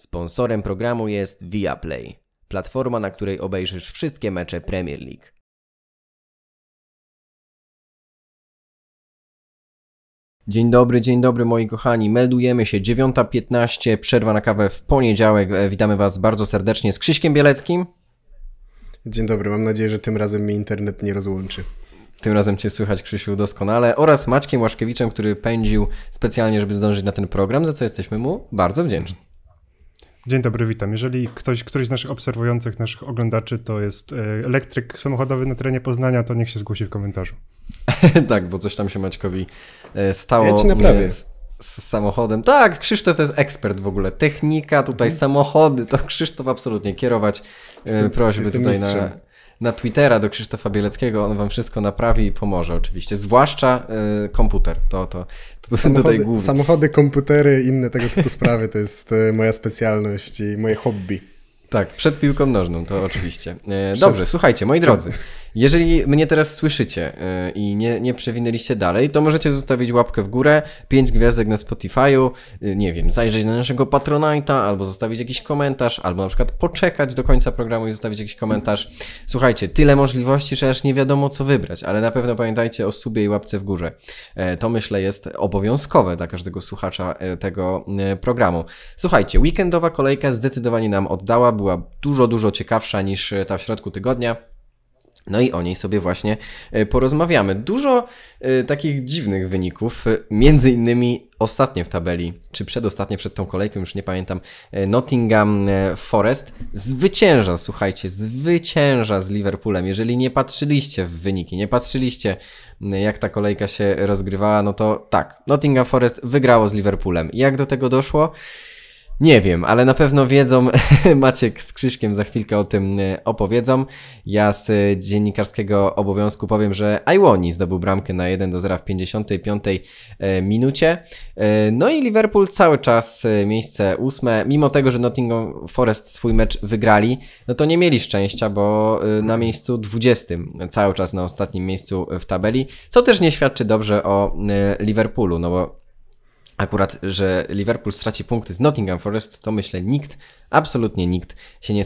Sponsorem programu jest Viaplay, platforma, na której obejrzysz wszystkie mecze Premier League. Dzień dobry, dzień dobry moi kochani. Meldujemy się 9.15, przerwa na kawę w poniedziałek. E, witamy Was bardzo serdecznie z Krzyśkiem Bieleckim. Dzień dobry, mam nadzieję, że tym razem mi internet nie rozłączy. Tym razem Cię słychać, Krzysiu, doskonale. Oraz Maćkiem Łaszkiewiczem, który pędził specjalnie, żeby zdążyć na ten program, za co jesteśmy mu bardzo wdzięczni. Dzień dobry, witam. Jeżeli ktoś, któryś z naszych obserwujących, naszych oglądaczy to jest e, elektryk samochodowy na terenie Poznania, to niech się zgłosi w komentarzu. tak, bo coś tam się Maćkowi e, stało. Ja ci naprawię. Z, z, samochodem. Tak, Krzysztof to jest ekspert w ogóle. Technika, tutaj mhm. samochody, to Krzysztof absolutnie kierować. E, jestem, prośby tutaj mistrzem. na na Twittera do Krzysztofa Bieleckiego, on wam wszystko naprawi i pomoże oczywiście, zwłaszcza y, komputer, to, to, to samochody, tutaj główne. Samochody, komputery, inne tego typu sprawy, to jest y, moja specjalność i moje hobby. Tak, przed piłką nożną, to oczywiście. E, dobrze, słuchajcie, moi drodzy, jeżeli mnie teraz słyszycie e, i nie, nie przewinęliście dalej, to możecie zostawić łapkę w górę, pięć gwiazdek na Spotify'u, e, nie wiem, zajrzeć na naszego Patronite'a, albo zostawić jakiś komentarz, albo na przykład poczekać do końca programu i zostawić jakiś komentarz. Słuchajcie, tyle możliwości, że aż nie wiadomo co wybrać, ale na pewno pamiętajcie o subie i łapce w górze. To myślę jest obowiązkowe dla każdego słuchacza tego programu. Słuchajcie, weekendowa kolejka zdecydowanie nam oddała była dużo, dużo ciekawsza niż e, ta w środku tygodnia. No i o niej sobie właśnie e, porozmawiamy. Dużo e, takich dziwnych wyników, między innymi ostatnie w tabeli, czy przedostatnie przed tą kolejką, już nie pamiętam, Nottingham Forest zwycięża, słuchajcie, zwycięża z Liverpoolem. Jeżeli nie patrzyliście w wyniki, nie patrzyliście jak ta kolejka się rozgrywała, no to tak, Nottingham Forest wygrało z Liverpoolem. Jak do tego doszło? Nie wiem, ale na pewno wiedzą, Maciek z Krzyśkiem za chwilkę o tym e, opowiedzą. Ja z dziennikarskiego obowiązku powiem, że Iwoni zdobył bramkę na 1 do 0 w 55 e, minucie. E, no i Liverpool cały czas miejsce ósme, mimo tego, że Nottingham Forest swój mecz wygrali, no to nie mieli szczęścia, bo na miejscu 20, cały czas na ostatnim miejscu w tabeli, co też nie świadczy dobrze o Liverpoolu, no bo akurat, że Liverpool straci punkty z Nottingham Forest, to myślę nikt, absolutnie nikt się nie,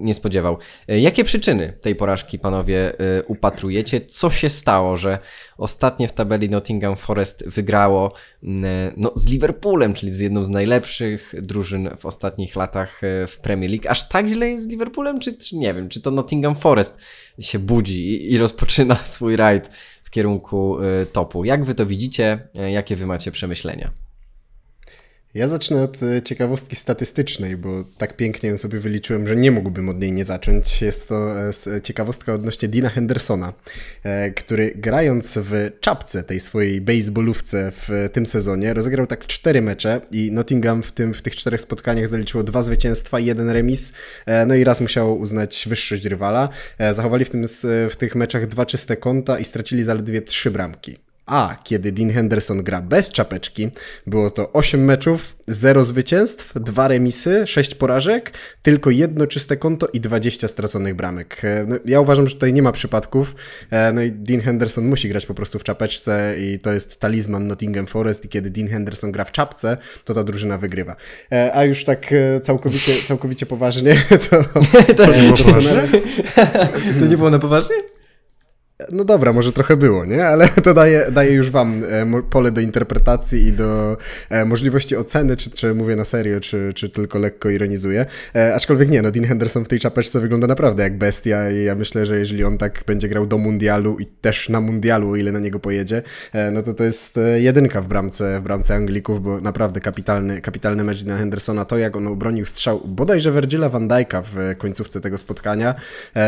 nie spodziewał. E, jakie przyczyny tej porażki panowie e, upatrujecie? Co się stało, że ostatnie w tabeli Nottingham Forest wygrało e, no, z Liverpoolem, czyli z jedną z najlepszych drużyn w ostatnich latach w Premier League? Aż tak źle jest z Liverpoolem, czy, czy nie wiem, czy to Nottingham Forest się budzi i, i rozpoczyna swój rajd w kierunku topu? Jak wy to widzicie? Jakie wy macie przemyślenia? Ja zacznę od e, ciekawostki statystycznej, bo tak pięknie ją sobie wyliczyłem, że nie mógłbym od niej nie zacząć. Jest to e, e, ciekawostka odnośnie Dina Hendersona, który grając w czapce tej swojej baseballówce w tym sezonie rozegrał tak cztery mecze i Nottingham w, tym, w tych czterech spotkaniach zaliczyło dwa zwycięstwa, jeden remis, no i raz musiało uznać wyższość rywala. Zachowali w, tym, w tych meczach dwa czyste konta i stracili zaledwie trzy bramki. A kiedy Dean Henderson gra bez czapeczki, było to 8 meczów, 0 zwycięstw, 2 remisy, 6 porażek, tylko jedno czyste konto i 20 straconych bramek. E, no, ja uważam, że tutaj nie ma przypadków. E, no i Dean Henderson musi grać po prostu w czapeczce i to jest talizman Nottingham Forest i kiedy Dean Henderson gra w czapce, to ta drużyna wygrywa. E, a już tak całkowicie, całkowicie poważnie to... to, nie było poważnie? to nie było na poważnie? no dobra, może trochę było, nie? Ale to daje, daje już wam e, pole do interpretacji i do e, możliwości oceny, czy, czy mówię na serio, czy, czy tylko lekko ironizuję. E, aczkolwiek nie, no Dean Henderson w tej czapeczce wygląda naprawdę jak bestia i ja myślę, że jeżeli on tak będzie grał do mundialu i też na mundialu, o ile na niego pojedzie, no to to jest jedynka w bramce, w bramce Anglików, bo naprawdę kapitalny, kapitalny mecz Dean Hendersona, to jak on obronił strzał bodajże Virgila van Dijk'a w końcówce tego spotkania,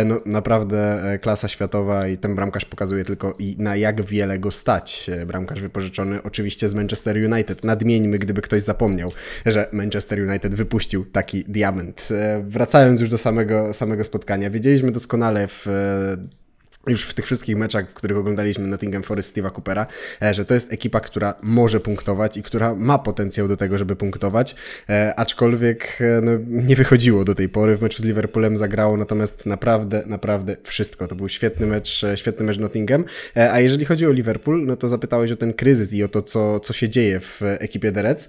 no naprawdę klasa światowa i ten bramkarz pokazuje tylko i na jak wiele go stać. E, bramkarz wypożyczony oczywiście z Manchester United. Nadmieńmy, gdyby ktoś zapomniał, że Manchester United wypuścił taki diament. E, wracając już do samego, samego spotkania, wiedzieliśmy doskonale w e, już w tych wszystkich meczach, w których oglądaliśmy Nottingham Forest Steve'a Coopera, e, że to jest ekipa, która może punktować i która ma potencjał do tego, żeby punktować, e, aczkolwiek e, no, nie wychodziło do tej pory. W meczu z Liverpoolem zagrało natomiast naprawdę, naprawdę wszystko. To był świetny mecz, świetny mecz Nottingham, a jeżeli chodzi o Liverpool, no to zapytałeś o ten kryzys i o to, co, co się dzieje w ekipie The Reds,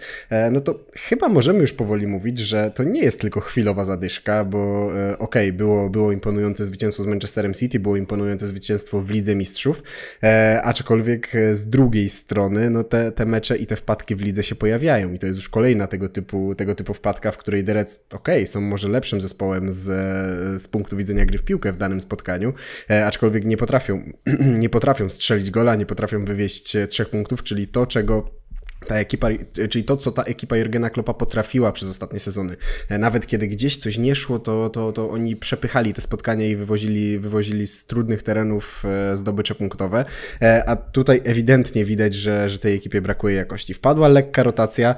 no to chyba możemy już powoli mówić, że to nie jest tylko chwilowa zadyszka, bo okej, okay, było, było imponujące zwycięstwo z Manchesterem City, było imponujące znaczące zwycięstwo w Lidze Mistrzów, e, aczkolwiek e, z drugiej strony no te, te mecze i te wpadki w lidze się pojawiają i to jest już kolejna tego typu, tego typu wpadka, w której Derec, okej, okay, są może lepszym zespołem z, z punktu widzenia gry w piłkę w danym spotkaniu, e, aczkolwiek nie potrafią, nie potrafią strzelić gola, nie potrafią wywieźć trzech punktów, czyli to, czego ta ekipa, czyli to, co ta ekipa Jurgena Klopa potrafiła przez ostatnie sezony. E, nawet kiedy gdzieś coś nie szło, to, to, to oni przepychali te spotkania i wywozili, wywozili z trudnych terenów e, zdobycze punktowe. E, a tutaj ewidentnie widać, że, że tej ekipie brakuje jakości. Wpadła lekka rotacja,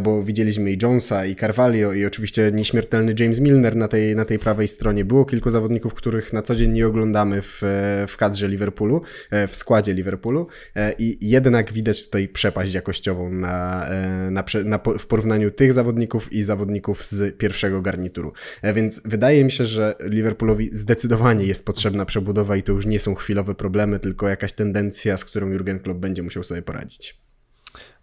bo widzieliśmy i Jonesa, i Carvalho, i oczywiście nieśmiertelny James Milner na tej, na tej prawej stronie. Było kilku zawodników, których na co dzień nie oglądamy w, w kadrze Liverpoolu, w składzie Liverpoolu i jednak widać tutaj przepaść jakościową na, e, na, na, w porównaniu tych zawodników i zawodników z pierwszego garnituru. E, więc wydaje mi się, że Liverpoolowi zdecydowanie jest potrzebna przebudowa i to już nie są chwilowe problemy, tylko jakaś tendencja, z którą Jurgen Klopp będzie musiał sobie poradzić.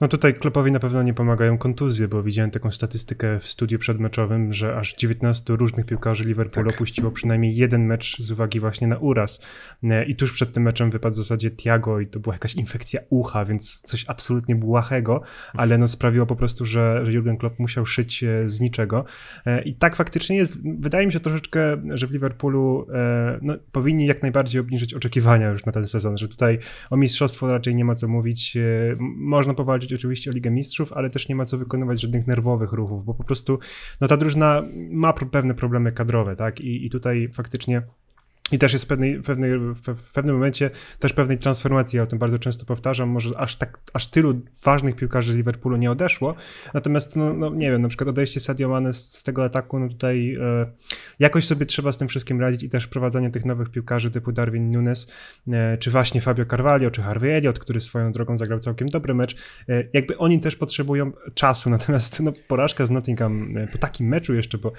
No tutaj Klopowi na pewno nie pomagają kontuzje, bo widziałem taką statystykę w studiu przedmeczowym, że aż 19 różnych piłkarzy Liverpoolu tak. opuściło przynajmniej jeden mecz z uwagi właśnie na uraz. E, I tuż przed tym meczem wypadł w zasadzie Tiago i to była jakaś infekcja ucha, więc coś absolutnie błahego, ale no sprawiło po prostu, że, że Jurgen Klopp musiał szyć e, z niczego. E, I tak faktycznie jest, wydaje mi się troszeczkę, że w Liverpoolu no, powinni jak najbardziej obniżyć oczekiwania już na ten sezon, że tutaj o mistrzostwo raczej nie ma co mówić. Można powalczyć oczywiście o Ligę Mistrzów, ale też nie ma co wykonywać żadnych nerwowych ruchów, bo po prostu no, ta drużyna ma pewne problemy kadrowe, tak? I, i tutaj faktycznie i też jest w, pewnej, pewnej, w pewnym momencie też pewnej transformacji, ja o tym bardzo często powtarzam, może aż, tak, aż tylu ważnych piłkarzy z Liverpoolu nie odeszło, natomiast no, no nie wiem, na przykład odejście Sadio Mane z, z tego ataku, no tutaj e, jakoś sobie trzeba z tym wszystkim radzić i też wprowadzanie tych nowych piłkarzy typu Darwin Nunes, e, czy właśnie Fabio Carvalho, czy Harvey Elliott, który swoją drogą zagrał całkiem dobry mecz, e, jakby oni też potrzebują czasu, natomiast no, porażka z Nottingham po takim meczu jeszcze, bo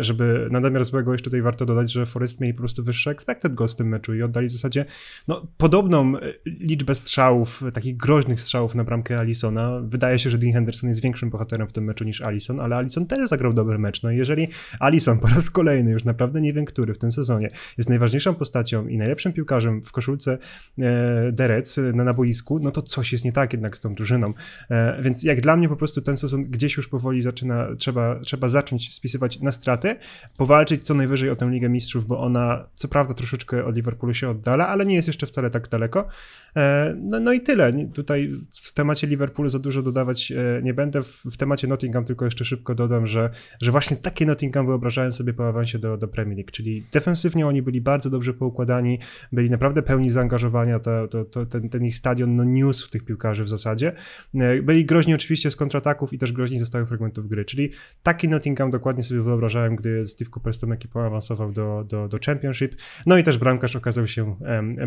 żeby nadmiar złego jeszcze tutaj warto dodać, że Forest mieli po prostu wyższe wyższe expected goals w tym meczu i oddali w zasadzie no, podobną e, liczbę strzałów, e, takich groźnych strzałów na bramkę Alisona. Wydaje się, że Dean Henderson jest większym bohaterem w tym meczu niż Alison, ale Alison też zagrał dobry mecz. No i jeżeli Alison po raz kolejny, już naprawdę nie wiem który w tym sezonie, jest najważniejszą postacią i najlepszym piłkarzem w koszulce e, Derec e, na, na boisku, no to coś jest nie tak jednak z tą drużyną. E, więc jak dla mnie po prostu ten sezon gdzieś już powoli zaczyna, trzeba, trzeba zacząć spisywać na straty, powalczyć co najwyżej o tę Ligę Mistrzów, bo ona co prawda troszeczkę od Liverpoolu się oddala, ale nie jest jeszcze wcale tak daleko. E, no, no i tyle. Tutaj w temacie Liverpoolu za dużo dodawać e, nie będę. W, w temacie Nottingham tylko jeszcze szybko dodam, że, że właśnie takie Nottingham wyobrażałem sobie po awansie do, do Premier League, czyli defensywnie oni byli bardzo dobrze poukładani, byli naprawdę pełni zaangażowania, to, to, to ten, ten, ich stadion no, niósł tych piłkarzy w zasadzie. E, byli groźni oczywiście z kontrataków i też groźni ze stałych fragmentów gry, czyli taki Nottingham dokładnie sobie wyobrażałem, gdy Steve Cooper z tą ekipą awansował do, do, do Championship. No i też bramkarz okazał się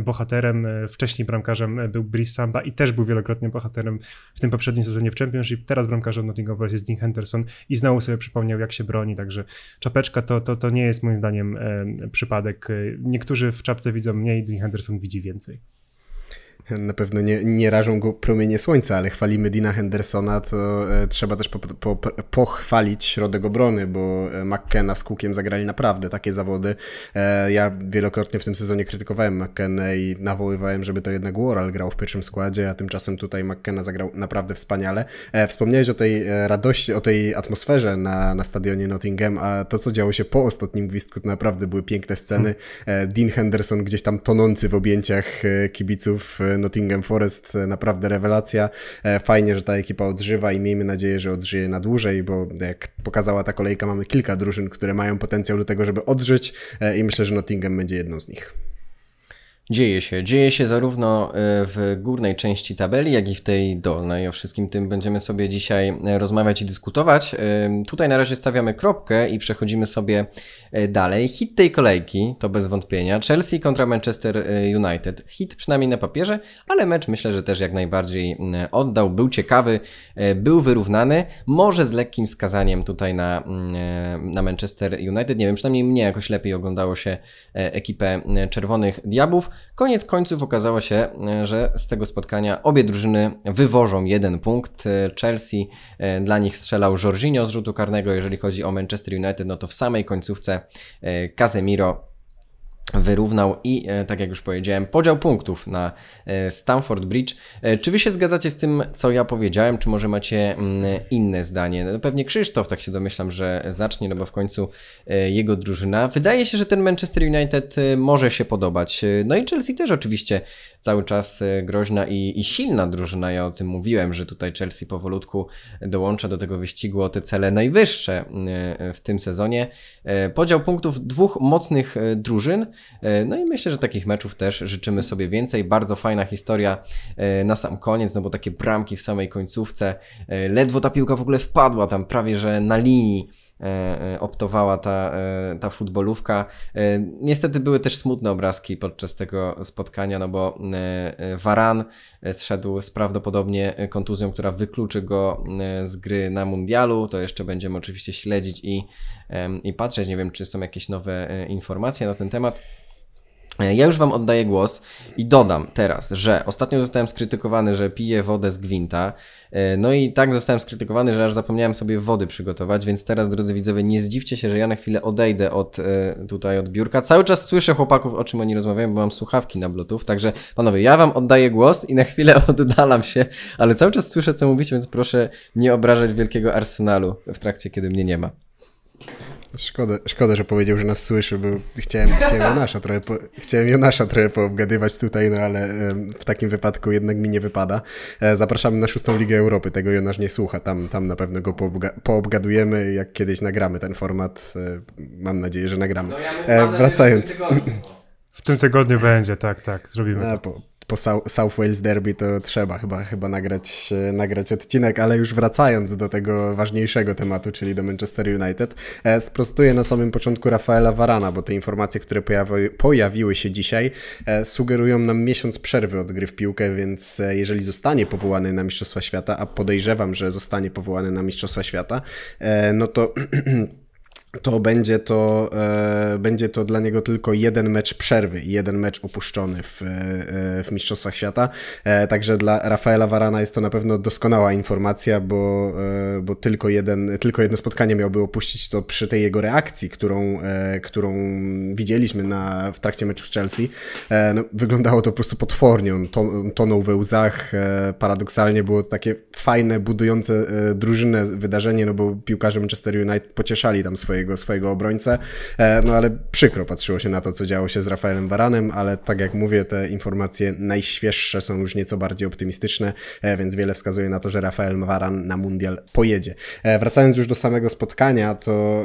bohaterem. E, wcześniej bramkarzem e, był Brice Samba i też był wielokrotnie bohaterem w tym poprzednim sezonie w Championship. Teraz bramkarzem Nottingham Forest jest Dean Henderson i znowu sobie przypomniał, jak się broni. Także czapeczka to, to, to nie jest moim zdaniem przypadek. E, niektórzy w czapce widzą mniej, Dean Henderson widzi więcej na pewno nie, nie rażą go promienie słońca, ale chwalimy Dina Hendersona, to e, trzeba też po, po, pochwalić środek obrony, bo e, McKenna z Cookiem zagrali naprawdę takie zawody. E, ja wielokrotnie w tym sezonie krytykowałem McKenna i nawoływałem, żeby to jednak Worrell grał w pierwszym składzie, a tymczasem tutaj McKenna zagrał naprawdę wspaniale. Wspomniałeś o tej radości, o tej atmosferze na, na stadionie Nottingham, a to, co działo się po ostatnim gwizdku, to naprawdę były piękne sceny. Dean Henderson gdzieś tam tonący w objęciach kibiców Nottingham Forest e, naprawdę rewelacja. E, fajnie, że ta ekipa odżywa i miejmy nadzieję, że odżyje na dłużej, bo jak pokazała ta kolejka, mamy kilka drużyn, które mają potencjał do tego, żeby odżyć e, i myślę, że Nottingham będzie jedną z nich. Dzieje się. Dzieje się zarówno e, w górnej części tabeli, jak i w tej dolnej. O wszystkim tym będziemy sobie dzisiaj e, rozmawiać i dyskutować. E, tutaj na razie stawiamy kropkę i przechodzimy sobie dalej. Hit tej kolejki to bez wątpienia Chelsea kontra Manchester United. Hit przynajmniej na papierze, ale mecz myślę, że też jak najbardziej oddał. Był ciekawy, był wyrównany. Może z lekkim skazaniem tutaj na, na Manchester United. Nie wiem, przynajmniej mnie jakoś lepiej oglądało się ekipę Czerwonych Diabłów. Koniec końców okazało się, e, że z tego spotkania obie drużyny wywożą jeden punkt. E, Chelsea e, dla nich strzelał Jorginho z rzutu karnego, jeżeli chodzi o Manchester United, no to w samej końcówce Casemiro wyrównał i, e, tak jak już powiedziałem, podział punktów na e, Stamford Bridge. E, czy Wy się zgadzacie z tym, co ja powiedziałem, czy może macie mm, inne zdanie? No, pewnie Krzysztof, tak się domyślam, że zacznie, no bo w końcu jego drużyna. Wydaje się, że ten Manchester United może się podobać. No i Chelsea też oczywiście cały czas groźna i, i silna drużyna. Ja o tym mówiłem, że tutaj Chelsea powolutku dołącza do tego wyścigu o te cele najwyższe w tym sezonie. Podział punktów dwóch mocnych drużyn. E, no i myślę, że takich meczów też życzymy sobie więcej. Bardzo fajna historia e, na sam koniec, no bo takie bramki w samej końcówce. E, ledwo ta piłka w ogóle wpadła tam prawie, że na linii E, e, optowała ta, e, ta futbolówka. Niestety były też smutne obrazki podczas tego spotkania, no bo Varan zszedł z prawdopodobnie kontuzją, która wykluczy go z gry na mundialu. To jeszcze będziemy oczywiście śledzić i, i patrzeć. Nie wiem, czy są jakieś nowe informacje na ten temat. E, ja już Wam oddaję głos i dodam teraz, że ostatnio zostałem skrytykowany, że piję wodę z gwinta. E, no i tak zostałem skrytykowany, że aż zapomniałem sobie wody przygotować, więc teraz, drodzy widzowie, nie zdziwcie się, że ja na chwilę odejdę od e, tutaj od biurka. Cały czas słyszę chłopaków, o czym oni rozmawiają, bo mam słuchawki na Bluetooth. Także panowie, ja Wam oddaję głos i na chwilę oddalam się, ale cały czas słyszę, co mówicie, więc proszę nie obrażać wielkiego arsenalu w trakcie, kiedy mnie nie ma. Szkoda, szkoda, że powiedział, że nas słyszy, bo chciałem, chciałem, Jonasza, trochę po, chciałem Jonasza trochę poobgadywać tutaj, no ale w takim wypadku jednak mi nie wypada. E, zapraszamy na szóstą Ligę Europy, tego Jonasz nie słucha, tam, tam na pewno go poobga poobgadujemy, jak kiedyś nagramy ten format. E, mam nadzieję, że nagramy. No ja e, wracając. W tym tygodniu będzie, tak, tak, zrobimy. A, po, po South Wales Derby to trzeba chyba, chyba nagrać, e, nagrać odcinek, ale już wracając do tego ważniejszego tematu, czyli do Manchester United, e, sprostuję na samym początku Rafaela Varana, bo te informacje, które pojawi, pojawiły się dzisiaj, e, sugerują nam miesiąc przerwy od gry w piłkę, więc jeżeli zostanie powołany na Mistrzostwa Świata, a podejrzewam, że zostanie powołany na Mistrzostwa Świata, no to to będzie to, e, będzie to dla niego tylko jeden mecz przerwy i jeden mecz opuszczony w, e, w Mistrzostwach Świata. E, także dla Rafaela Varana jest to na pewno doskonała informacja, bo, e, bo tylko, jeden, tylko jedno spotkanie miałby opuścić to przy tej jego reakcji, którą, e, którą widzieliśmy na, w trakcie meczu z Chelsea. E, no, wyglądało to po prostu potwornie. On ton, tonął we łzach. paradoksalnie było to takie fajne, budujące drużynę wydarzenie, no bo piłkarze Manchester United pocieszali tam swoje swojego, swojego obrońcę. E, no ale przykro patrzyło się na to, co działo się z Rafaelem Varanem, ale tak jak mówię, te informacje najświeższe są już nieco bardziej optymistyczne, e, więc wiele wskazuje na to, że Rafael Varan na mundial pojedzie. E, wracając już do samego spotkania, to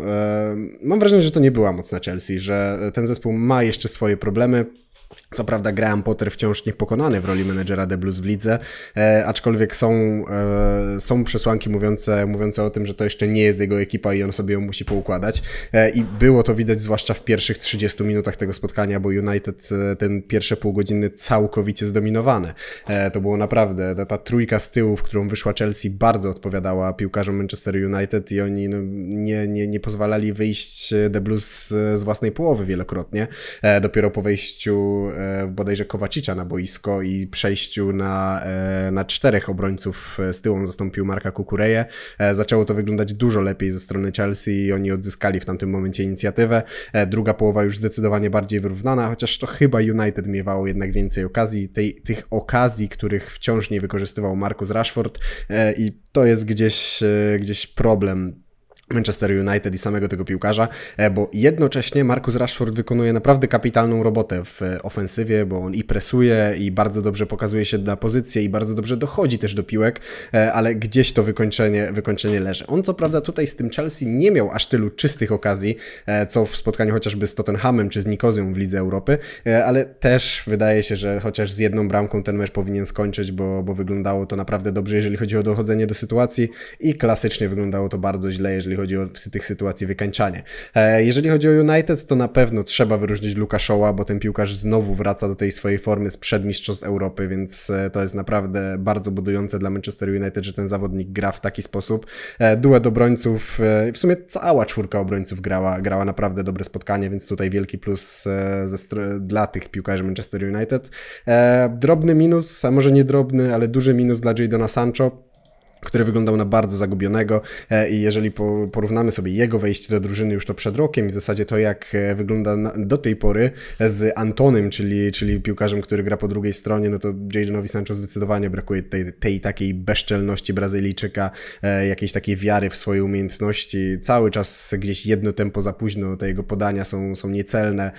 mam wrażenie, że to nie była mocna Chelsea, że ten zespół ma jeszcze swoje problemy. Co prawda Graham Potter wciąż niepokonany w roli menedżera The Blues w lidze, e, aczkolwiek są, e, są przesłanki mówiące, mówiące o tym, że to jeszcze nie jest jego ekipa i on sobie ją musi poukładać. E, I było to widać zwłaszcza w pierwszych 30 minutach tego spotkania, bo United e, ten pierwsze pół godziny całkowicie zdominowane. to było naprawdę, ta, ta, trójka z tyłu, w którą wyszła Chelsea, bardzo odpowiadała piłkarzom Manchester United i oni no, nie, nie, nie pozwalali wyjść e, The Blues e, z własnej połowy wielokrotnie. dopiero po wejściu E, bodajże Kowacicza na boisko i przejściu na, e, na czterech obrońców e, z tyłu. On zastąpił Marka Kukureję. zaczęło to wyglądać dużo lepiej ze strony Chelsea i oni odzyskali w tamtym momencie inicjatywę. druga połowa już zdecydowanie bardziej wyrównana, chociaż to chyba United miewało jednak więcej okazji. Tej, tych okazji, których wciąż nie wykorzystywał Marcus Rashford i to jest gdzieś, gdzieś problem Manchester United i samego tego piłkarza, e, bo jednocześnie Marcus Rashford wykonuje naprawdę kapitalną robotę w e, ofensywie, bo on i presuje, i bardzo dobrze pokazuje się na pozycję, i bardzo dobrze dochodzi też do piłek, e, ale gdzieś to wykończenie, wykończenie leży. On co prawda tutaj z tym Chelsea nie miał aż tylu czystych okazji, co w spotkaniu chociażby z Tottenhamem czy z Nikozją w Lidze Europy, ale też wydaje się, że chociaż z jedną bramką ten mecz powinien skończyć, bo, bo wyglądało to naprawdę dobrze, jeżeli chodzi o dochodzenie do sytuacji i klasycznie wyglądało to bardzo źle, jeżeli chodzi o tych sytuacji wykańczanie. E, jeżeli chodzi o United, to na pewno trzeba wyróżnić Luka Showa, bo ten piłkarz znowu wraca do tej swojej formy sprzed Mistrzostw Europy, więc e, to jest naprawdę bardzo budujące dla Manchester United, że ten zawodnik gra w taki sposób. E, duet obrońców, w sumie cała czwórka obrońców grała, grała naprawdę dobre spotkanie, więc tutaj wielki plus dla tych piłkarzy Manchester United. Drobny minus, a może nie drobny, ale duży minus dla Jadona Sancho który wyglądał na bardzo zagubionego e, i jeżeli porównamy sobie jego wejście do drużyny już to przed rokiem i w zasadzie to jak e, wygląda do tej pory e, z Antonym, czyli, czyli piłkarzem, który gra po drugiej stronie, no to Jadenowi Sancho zdecydowanie brakuje tej, tej takiej bezczelności Brazylijczyka, jakiejś takiej wiary w swoje umiejętności. Cały czas gdzieś jedno tempo za późno, te jego podania są, są niecelne,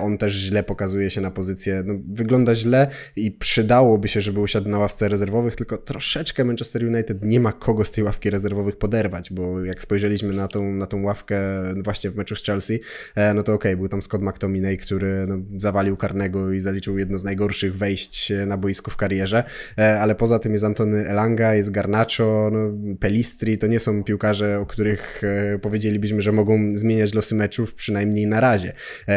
on też źle pokazuje się na pozycję, no, wygląda źle i przydałoby się, żeby usiadł na ławce rezerwowych, tylko troszeczkę Manchester United nie nie ma kogo z tej ławki rezerwowych poderwać, bo jak spojrzeliśmy na tą, na tą ławkę właśnie w meczu z Chelsea, e, no to okej, okay, był tam Scott McTominay, który no, zawalił karnego i zaliczył jedno z najgorszych wejść e, na boisku w karierze, e, ale poza tym jest Antony Elanga, jest Garnacho, no, Pelistri, to nie są piłkarze, o których powiedzielibyśmy, że mogą zmieniać losy meczów, przynajmniej na razie.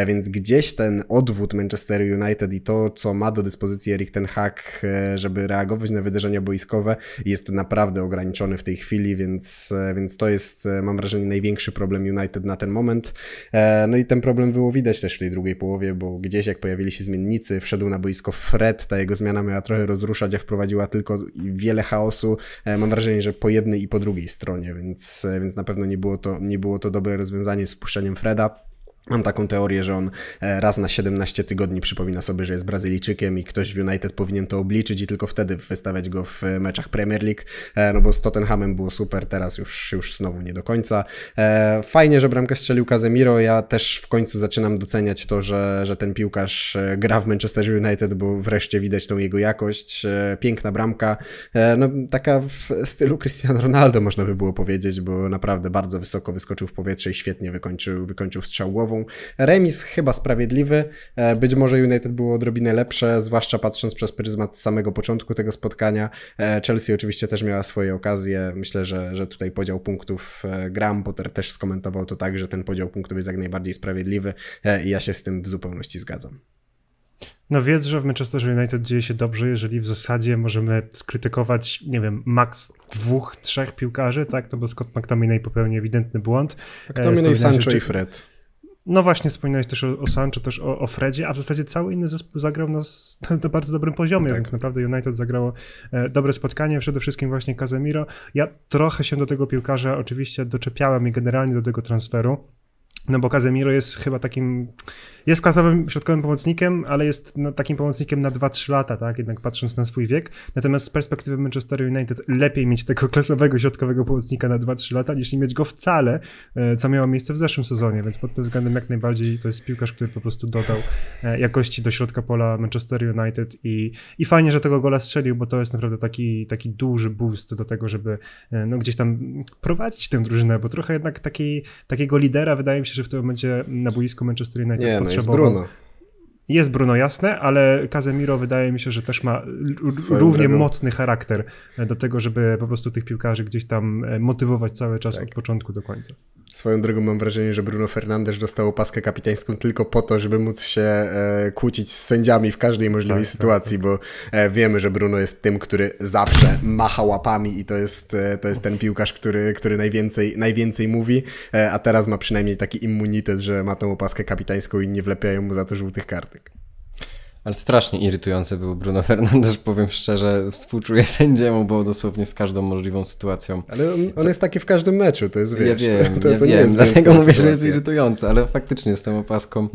Więc gdzieś ten odwód Manchester United i to, co ma do dyspozycji Erik ten Hag, żeby reagować na wydarzenia boiskowe, jest naprawdę naprawdę ograniczony w tej chwili, więc, e, więc to jest, e, mam wrażenie, największy problem United na ten moment. E, no i ten problem było widać też w tej drugiej połowie, bo gdzieś jak pojawili się zmiennicy, wszedł na boisko Fred, ta jego zmiana miała trochę rozruszać, a wprowadziła tylko wiele chaosu. Mam wrażenie, że po jednej i po drugiej stronie, więc, więc na pewno nie było to, nie było to dobre rozwiązanie z puszczeniem Freda. Mam taką teorię, że on e, raz na 17 tygodni przypomina sobie, że jest Brazylijczykiem i ktoś w United powinien to obliczyć i tylko wtedy wystawiać go w e, meczach Premier League, e, no bo z Tottenhamem było super, teraz już, już znowu nie do końca. Fajnie, że bramkę strzelił Casemiro, ja też w końcu zaczynam doceniać to, że, że ten piłkarz gra w Manchester United, bo wreszcie widać tą jego jakość. Piękna bramka, no taka w stylu Cristiano Ronaldo można by było powiedzieć, bo naprawdę bardzo wysoko wyskoczył w powietrze i świetnie wykończył, wykończył strzał głową. Remis chyba sprawiedliwy, e, być może United było odrobinę lepsze, zwłaszcza patrząc przez pryzmat samego początku tego spotkania. E, Chelsea oczywiście też miała swoje okazje, myślę, że, że tutaj podział punktów e, Graham Potter też skomentował to tak, że ten podział punktów jest jak najbardziej sprawiedliwy i ja się z tym w zupełności zgadzam. No wiedz, że w Manchester United dzieje się dobrze, jeżeli w zasadzie możemy skrytykować, nie wiem, maks dwóch, trzech piłkarzy, tak? No bo Scott McTominay popełnił ewidentny błąd. McTominay, Sancho i Fred. No właśnie, wspominałeś też o, o Sancho, też o, o Fredzie, a w zasadzie cały inny zespół zagrał na, na bardzo dobrym poziomie, tak. więc naprawdę United zagrało e, dobre spotkanie, przede wszystkim właśnie Casemiro. Ja trochę się do tego piłkarza oczywiście doczepiałem i generalnie do tego transferu. No bo Kazemiro jest chyba takim, jest klasowym środkowym pomocnikiem, ale jest no, takim pomocnikiem na 2-3 lata, tak, jednak patrząc na swój wiek. Natomiast z perspektywy Manchester United lepiej mieć tego klasowego środkowego pomocnika na 2-3 lata, niż nie mieć go wcale, e, co miało miejsce w zeszłym sezonie, więc pod tym względem jak najbardziej to jest piłkarz, który po prostu dodał e, jakości do środka pola Manchester United i, i fajnie, że tego gola strzelił, bo to jest naprawdę taki, taki duży boost do tego, żeby e, no, gdzieś tam prowadzić tę drużynę, bo trochę jednak taki, takiego lidera wydaje mi się, że w tym momencie na boisku Manchester United nie, potrzebował... No jest Bruno. Jest Bruno jasne, ale Kazemiro wydaje mi się, że też ma Swoją równie drogą. mocny charakter do tego, żeby po prostu tych piłkarzy gdzieś tam e, motywować cały czas tak. od początku do końca. Swoją drogą mam wrażenie, że Bruno Fernandes dostał opaskę kapitańską tylko po to, żeby móc się e, kłócić z sędziami w każdej możliwej tak, tak sytuacji, tak, bo e, wiemy, że Bruno jest tym, który zawsze macha łapami i to jest, to jest ten piłkarz, który, który najwięcej, najwięcej mówi, a teraz ma przynajmniej taki immunitet, że ma tą opaskę kapitańską i nie wlepiają mu za to żółtych kart. Ale strasznie irytujące był Bruno Fernandes, powiem szczerze, współczuję sędziemu, bo dosłownie z każdą możliwą sytuacją. Ale on, on jest taki w każdym meczu, to jest, wiesz, ja wiem, to, ja to wiem, dlatego mówię, sytuacja. że jest irytujący, ale faktycznie z tą opaską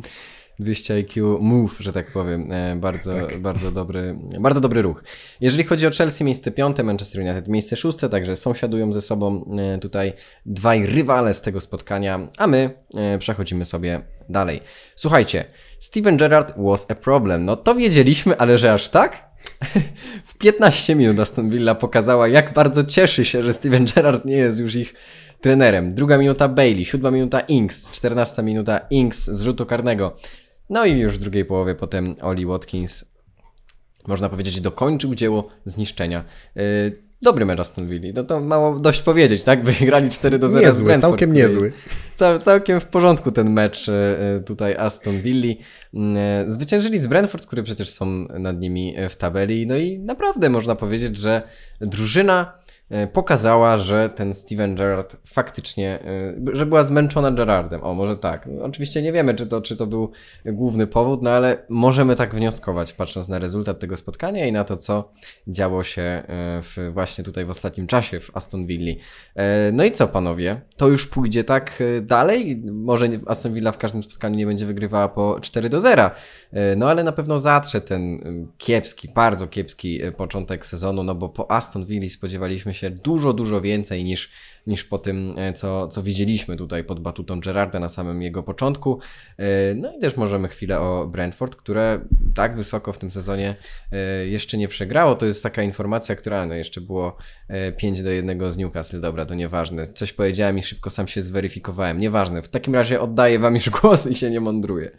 200 IQ move, że tak powiem. E, bardzo, tak. bardzo dobry, bardzo dobry ruch. Jeżeli chodzi o Chelsea, miejsce piąte, Manchester United miejsce szóste, także sąsiadują ze sobą e, tutaj dwaj rywale z tego spotkania, a my e, przechodzimy sobie dalej. Słuchajcie, Steven Gerrard was a problem. No to wiedzieliśmy, ale że aż tak? w 15 minut Aston Villa pokazała, jak bardzo cieszy się, że Steven Gerrard nie jest już ich trenerem. Druga minuta Bailey, siódma minuta Inks, 14 minuta Inks z rzutu karnego. No i już w drugiej połowie potem Oli Watkins, można powiedzieć, dokończył dzieło zniszczenia. Yy, dobry mecz Aston Villa. No to mało dość powiedzieć, tak? Wygrali 4 do 0 Niezły, całkiem niezły. Cał, całkiem w porządku ten mecz e, e, tutaj Aston Villa. Mm, e, zwyciężyli z Brentford, które przecież są nad nimi w tabeli. No i naprawdę można powiedzieć, że drużyna E, pokazała, że ten Steven Gerrard faktycznie, e, że była zmęczona Gerrardem. O, może tak. No, oczywiście nie wiemy, czy to, czy to był główny powód, no ale możemy tak wnioskować, patrząc na rezultat tego spotkania i na to, co działo się e, w, właśnie tutaj w ostatnim czasie w Aston Villa. No i co, panowie? To już pójdzie tak dalej? Może Aston Villa w każdym spotkaniu nie będzie wygrywała po 4 do 0, no ale na pewno zatrze ten kiepski, bardzo kiepski początek sezonu, no bo po Aston Villa spodziewaliśmy się się dużo, dużo więcej niż, niż po tym, e, co, co widzieliśmy tutaj pod batutą Gerarda na samym jego początku. E, no i też możemy chwilę o Brentford, które tak wysoko w tym sezonie e, jeszcze nie przegrało. To jest taka informacja, która no jeszcze było 5 do 1 z Newcastle. Dobra, to nieważne. Coś powiedziałem i szybko sam się zweryfikowałem. Nieważne. W takim razie oddaję wam już głos i się nie mądruję.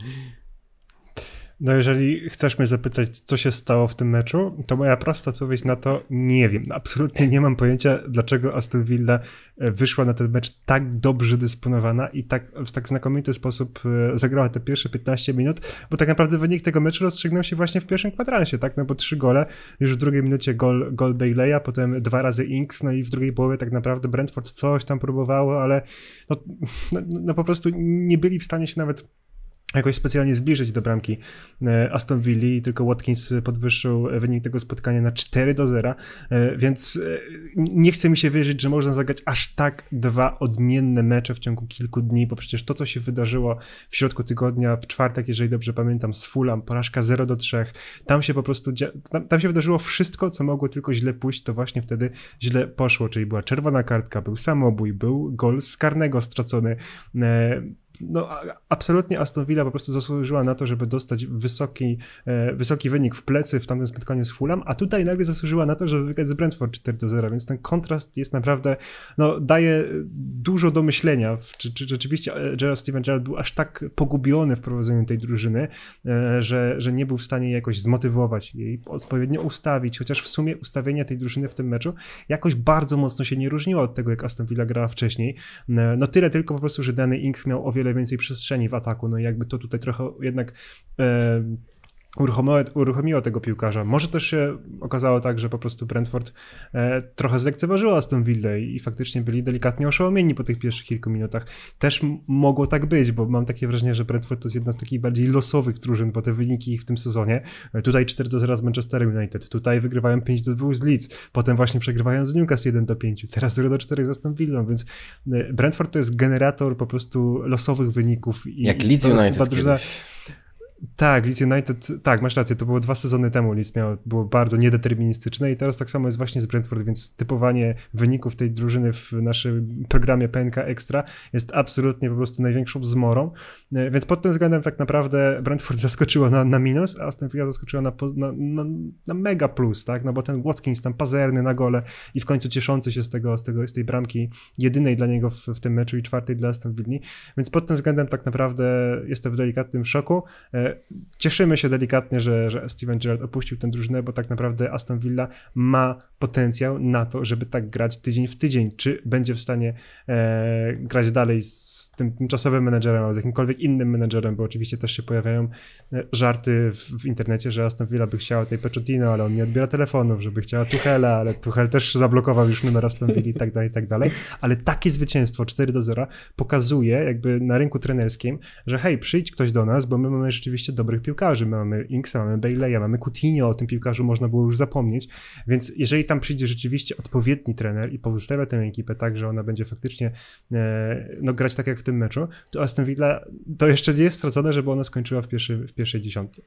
No jeżeli chcesz mnie zapytać, co się stało w tym meczu, to moja prosta odpowiedź na to nie wiem. Absolutnie nie mam pojęcia, dlaczego Aston Villa e, wyszła na ten mecz tak dobrze dysponowana i tak, w tak znakomity sposób e, zagrała te pierwsze 15 minut, bo tak naprawdę wynik tego meczu rozstrzygnął się właśnie w pierwszym kwadransie, tak? No bo trzy gole, już w drugiej minucie gol, gol Baileya, potem dwa razy Inks, no i w drugiej połowie tak naprawdę Brentford coś tam próbowało, ale no, no, no po prostu nie byli w stanie się nawet jakoś specjalnie zbliżyć do bramki e, Aston Villa i tylko Watkins podwyższył wynik tego spotkania na 4 do 0, e, więc e, nie chce mi się wierzyć, że można zagrać aż tak dwa odmienne mecze w ciągu kilku dni, bo przecież to, co się wydarzyło w środku tygodnia, w czwartek, jeżeli dobrze pamiętam, z Fulham, porażka 0 do 3, tam się po prostu, tam, tam się wydarzyło wszystko, co mogło tylko źle pójść, to właśnie wtedy źle poszło, czyli była czerwona kartka, był samobój, był gol z karnego stracony, no, absolutnie Aston Villa po prostu zasłużyła na to, żeby dostać wysoki, e, wysoki wynik w plecy w tamtym spotkaniu z Fulham, a tutaj nagle zasłużyła na to, żeby wygrać z Brentford 4 do 0, więc ten kontrast jest naprawdę, no, daje dużo do myślenia, czy, czy rzeczywiście Gerald Steven Gerrard był aż tak pogubiony w prowadzeniu tej drużyny, e, że, że nie był w stanie jakoś zmotywować jej, odpowiednio ustawić, chociaż w sumie ustawienie tej drużyny w tym meczu jakoś bardzo mocno się nie różniło od tego, jak Aston Villa grała wcześniej. E, no tyle tylko po prostu, że Danny Inks miał o wiele więcej przestrzeni w ataku. No i jakby to tutaj trochę jednak e, uruchomiło, uruchomiło tego piłkarza. Może też się okazało tak, że po prostu Brentford e, trochę zlekceważyło Aston Villa i, faktycznie byli delikatnie oszołomieni po tych pierwszych kilku minutach. Też mogło tak być, bo mam takie wrażenie, że Brentford to jest jedna z takich bardziej losowych drużyn, bo te wyniki ich w tym sezonie, e, tutaj 4 do 0 z Manchesterem United, tutaj wygrywają 5 do 2 z Leeds, potem właśnie przegrywają z Newcastle 1 do 5, teraz 0 do 4 z Aston Villa, więc e, Brentford to jest generator po prostu losowych wyników. I Jak Leeds United drużyna, tak, Leeds United, tak, masz rację, to było dwa sezony temu, Leeds miał było bardzo niedeterministyczne i teraz tak samo jest właśnie z Brentford, więc typowanie wyników tej drużyny w naszym programie PNK Extra jest absolutnie po prostu największą zmorą, e, więc pod tym względem tak naprawdę Brentford zaskoczyło na, na minus, a Aston Villa zaskoczyła na, na, na, na, mega plus, tak, no bo ten Watkins tam pazerny na gole i w końcu cieszący się z tego, z tego, z tej bramki jedynej dla niego w, w tym meczu i czwartej dla Aston Villa, więc pod tym względem tak naprawdę jestem w delikatnym szoku, e, cieszymy się delikatnie, że, że Steven Gerrard opuścił tę drużynę, bo tak naprawdę Aston Villa ma potencjał na to, żeby tak grać tydzień w tydzień. Czy będzie w stanie e, grać dalej z tym tymczasowym menedżerem, albo z jakimkolwiek innym menedżerem, bo oczywiście też się pojawiają e, żarty w, w internecie, że Aston Villa by chciała tej Pecciotino, ale on nie odbiera telefonów, żeby chciała Tuchela, ale Tuchel też zablokował już numer Aston Villa i tak dalej, i tak dalej. Ale takie zwycięstwo 4 do 0 pokazuje jakby na rynku trenerskim, że hej, przyjdź ktoś do nas, bo my mamy rzeczywiście rzeczywiście dobrych piłkarzy. My mamy Inksa, mamy Bailey'a, mamy Coutinho, o tym piłkarzu można było już zapomnieć, więc jeżeli tam przyjdzie rzeczywiście odpowiedni trener i pozostawia tę ekipę tak, że ona będzie faktycznie e, no, grać tak jak w tym meczu, to Aston Villa to jeszcze nie jest stracone, żeby ona skończyła w, pierwszy, w pierwszej dziesiątce.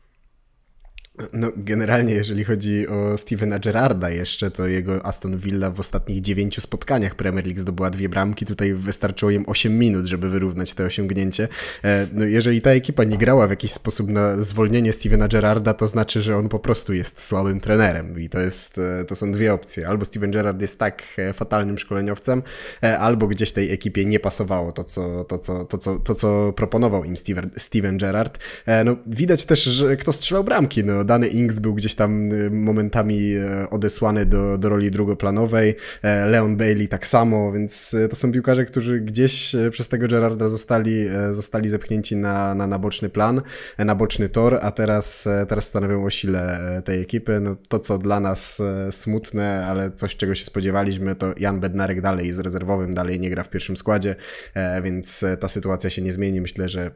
No, generalnie, jeżeli chodzi o Stevena Gerarda jeszcze, to jego Aston Villa w ostatnich dziewięciu spotkaniach Premier League zdobyła dwie bramki. Tutaj wystarczyło im 8 minut, żeby wyrównać to osiągnięcie. E, no, jeżeli ta ekipa nie grała w jakiś sposób na zwolnienie Stevena Gerarda, to znaczy, że on po prostu jest słabym trenerem. I to, jest, e, to są dwie opcje. Albo Steven Gerrard jest tak e, fatalnym szkoleniowcem, albo gdzieś tej ekipie nie pasowało to, co, to, co, to, co, to, co proponował im Steven, Steven Gerrard. No, widać też, że kto strzelał bramki. No, dany Inks był gdzieś tam y, momentami y, odesłany do, do roli drugoplanowej, e, Leon Bailey tak samo, więc y, to są piłkarze, którzy gdzieś przez tego Gerarda zostali, zostali zepchnięci na, na, na boczny plan, e, na boczny tor, a teraz, e, teraz stanowią o sile tej ekipy. No, to, co dla nas smutne, ale coś, czego się spodziewaliśmy, to Jan Bednarek dalej jest rezerwowym, dalej nie gra w pierwszym składzie, więc ta sytuacja się nie zmieni. Myślę, że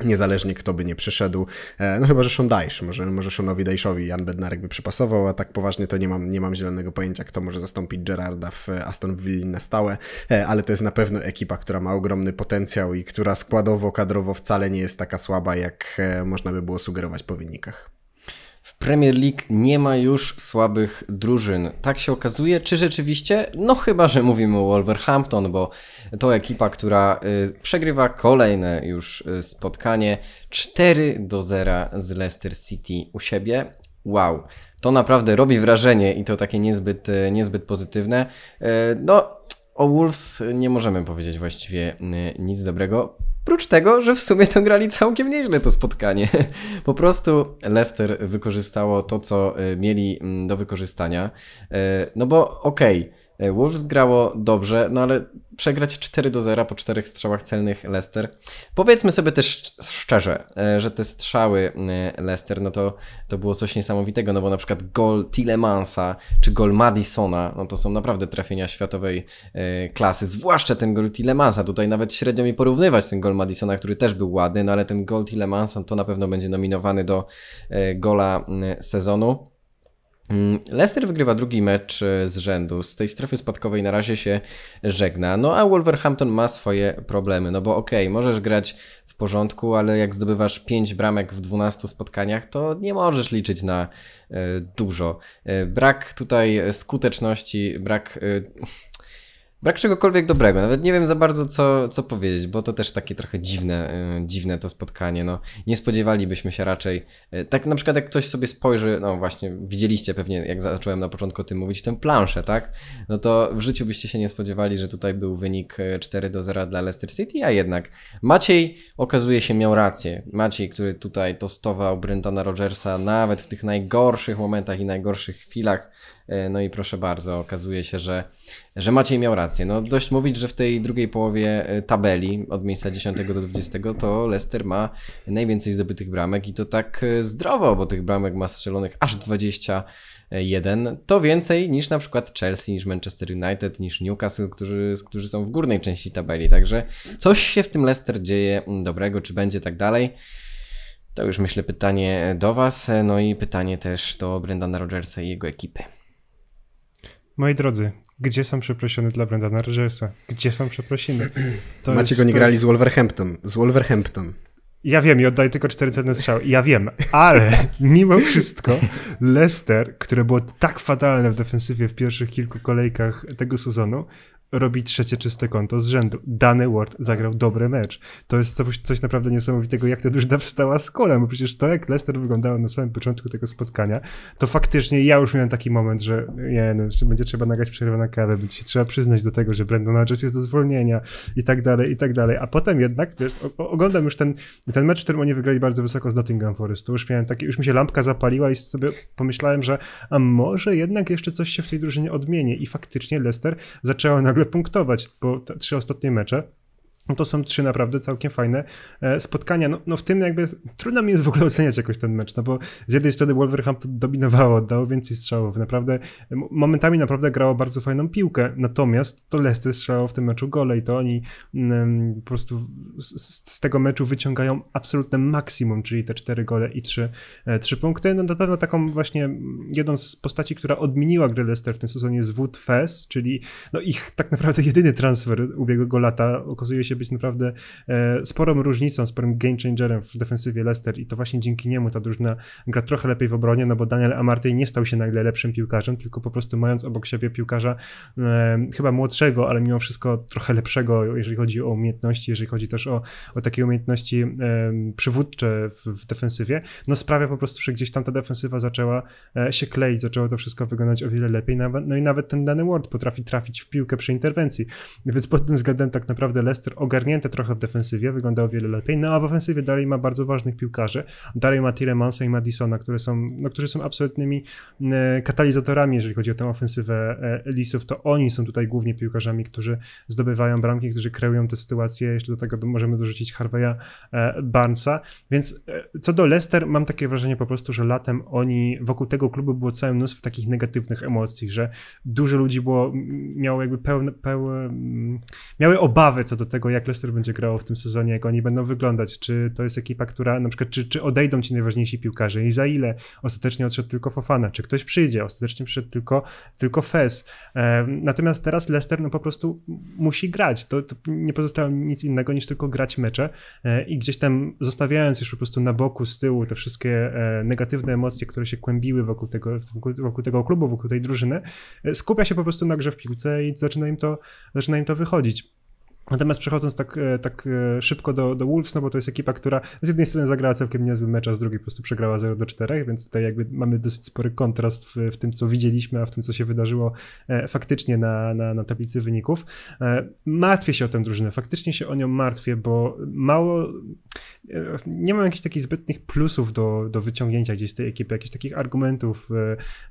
Niezależnie kto by nie przyszedł, e, no chyba, że Sean Dyche, może, może Seanowi Dyche'owi Jan Bednarek by przypasował, a tak poważnie to nie mam, nie mam zielonego pojęcia, kto może zastąpić Gerarda w Aston Villa na stałe, e, ale to jest na pewno ekipa, która ma ogromny potencjał i która składowo, kadrowo wcale nie jest taka słaba, jak e, można by było sugerować po wynikach. Premier League nie ma już słabych drużyn. Tak się okazuje, czy rzeczywiście? No chyba, że mówimy o Wolverhampton, bo to ekipa, która y, przegrywa kolejne już y, spotkanie 4 do 0 z Leicester City u siebie. Wow, to naprawdę robi wrażenie i to takie niezbyt, y, niezbyt pozytywne. No, o Wolves nie możemy powiedzieć właściwie nic dobrego. Prócz tego, że w sumie to grali całkiem nieźle to spotkanie. Po prostu Leicester wykorzystało to, co y, mieli mm, do wykorzystania. Y, no bo okej. Okay, E, Wolves grało dobrze, no ale przegrać 4 do 0 po czterech strzałach celnych Leicester. Powiedzmy sobie też szczerze, e, że te strzały e, Leicester, no to, to było coś niesamowitego, no bo na przykład gol Tillemansa czy gol Madisona, no to są naprawdę trafienia światowej klasy, zwłaszcza ten gol Tillemansa. Tutaj nawet średnio mi porównywać ten gol Madisona, który też był ładny, no ale ten gol Tillemansa to na pewno będzie nominowany do gola sezonu. Mm, Leicester wygrywa drugi mecz e, z rzędu. Z tej strefy spadkowej na razie się żegna. No a Wolverhampton ma swoje problemy. No bo okej, okay, możesz grać w porządku, ale jak zdobywasz 5 bramek w 12 spotkaniach, to nie możesz liczyć na e, dużo. E, brak tutaj skuteczności, brak brak czegokolwiek dobrego. Nawet nie wiem za bardzo, co, co powiedzieć, bo to też takie trochę dziwne, e, dziwne to spotkanie. No, nie spodziewalibyśmy się raczej. E, tak na przykład jak ktoś sobie spojrzy, no właśnie, widzieliście pewnie, jak zacząłem na początku o tym mówić, tę planszę, tak? No to w życiu byście się nie spodziewali, że tutaj był wynik 4 e, do 0 dla Leicester City, a jednak Maciej okazuje się miał rację. Maciej, który tutaj tostował Brentana Rogersa nawet w tych najgorszych momentach i najgorszych chwilach, E, no i proszę bardzo, okazuje się, że, że Maciej miał rację. No dość mówić, że w tej drugiej połowie e, tabeli od miejsca 10 do 20 to Leicester ma najwięcej zdobytych bramek i to tak e, zdrowo, bo tych bramek ma strzelonych aż 21. To więcej niż na przykład Chelsea, niż Manchester United, niż Newcastle, którzy, którzy są w górnej części tabeli. Także coś się w tym Leicester dzieje dobrego, czy będzie tak dalej. To już myślę pytanie do Was, no i pytanie też do Brendana Rodgersa i jego ekipy. Moi drodzy, gdzie są przeprosiny dla Brendana Rogersa? Gdzie są przeprosiny? To Macie jest, go nie grali jest... z Wolverhampton. Z Wolverhampton. Ja wiem i oddaję tylko cztery cenne strzały. Ja wiem, ale mimo wszystko Leicester, które było tak fatalne w defensywie w pierwszych kilku kolejkach tego sezonu, robi trzecie czyste konto z rzędu. Dany Ward zagrał dobry mecz. To jest coś, coś naprawdę niesamowitego, jak ta drużyna wstała z kolem. bo przecież to, jak Leicester wyglądał na samym początku tego spotkania, to faktycznie ja już miałem taki moment, że nie, no, będzie trzeba nagrać przerwę na kawę, będzie się trzeba przyznać do tego, że Brandon Rodgers jest do zwolnienia i tak dalej, i tak dalej. A potem jednak, wiesz, oglądam już ten, ten mecz, w którym oni wygrali bardzo wysoko z Nottingham Forest. już miałem taki, już mi się lampka zapaliła i sobie pomyślałem, że a może jednak jeszcze coś się w tej drużynie odmieni. I faktycznie Leicester zaczęła nagle punktować po trzy ostatnie mecze. No to są trzy naprawdę całkiem fajne e, spotkania. No, no w tym jakby trudno mi jest w ogóle oceniać jakoś ten mecz, no bo z jednej strony Wolverhampton dominowało, dało więcej strzałów, naprawdę momentami naprawdę grało bardzo fajną piłkę, natomiast to Leicester strzelało w tym meczu gole i to oni po prostu z, z, tego meczu wyciągają absolutne maksimum, czyli te cztery gole i trzy, e, trzy punkty. No na pewno taką właśnie jedną z postaci, która odmieniła grę Leicester w tym sezonie jest Wood Fest, czyli no ich tak naprawdę jedyny transfer ubiegłego lata okazuje się się być naprawdę e, sporą różnicą, sporym game changerem w defensywie Leicester i to właśnie dzięki niemu ta drużyna gra trochę lepiej w obronie, no bo Daniel Amartey nie stał się nagle lepszym piłkarzem, tylko po prostu mając obok siebie piłkarza e, chyba młodszego, ale mimo wszystko trochę lepszego, jeżeli chodzi o umiejętności, jeżeli chodzi też o, o takie umiejętności e, przywódcze w, w, defensywie, no sprawia po prostu, że gdzieś tam ta defensywa zaczęła e, się kleić, zaczęło to wszystko wyglądać o wiele lepiej, no i nawet ten dany Ward potrafi trafić w piłkę przy interwencji, więc pod tym względem tak naprawdę Leicester ogarnięte trochę w defensywie, wygląda o wiele lepiej, no a w ofensywie dalej ma bardzo ważnych piłkarzy, dalej ma Tiremansa i Madisona, które są, no, którzy są absolutnymi e, katalizatorami, jeżeli chodzi o tę ofensywę e, Lisów, to oni są tutaj głównie piłkarzami, którzy zdobywają bramki, którzy kreują tę sytuację, jeszcze do tego możemy dorzucić Harveya e, Barnesa, więc co do Leicester, mam takie wrażenie po prostu, że latem oni, wokół tego klubu było całe mnóstwo takich negatywnych emocji, że dużo ludzi było, miało jakby pełne, pełne miały obawy co do tego, jak Leicester będzie grało w tym sezonie, jak oni będą wyglądać, czy to jest ekipa, która na przykład, czy, czy odejdą ci najważniejsi piłkarze i za ile ostatecznie odszedł tylko Fofana, czy ktoś przyjdzie, ostatecznie przyszedł tylko, tylko Fez. E, natomiast teraz Leicester no po prostu musi grać, to, to nie pozostało nic innego niż tylko grać mecze e, i gdzieś tam zostawiając już po prostu na boku, z tyłu te wszystkie e, negatywne emocje, które się kłębiły wokół tego, wokół tego klubu, wokół tej drużyny, skupia się po prostu na grze w piłce i zaczyna im to, zaczyna im to wychodzić. Natomiast przechodząc tak, e, tak e, szybko do, do Wolves, no bo to jest ekipa, która z jednej strony zagrała całkiem niezły mecz, a z drugiej po prostu przegrała 0 do 4, więc tutaj jakby mamy dosyć spory kontrast w, w tym, co widzieliśmy, a w tym, co się wydarzyło e, faktycznie na, na, na tablicy wyników. Martwię się o tę drużynę, faktycznie się o nią martwię, bo mało, nie mam jakichś takich zbytnich plusów do, do wyciągnięcia gdzieś z tej ekipy, jakichś takich argumentów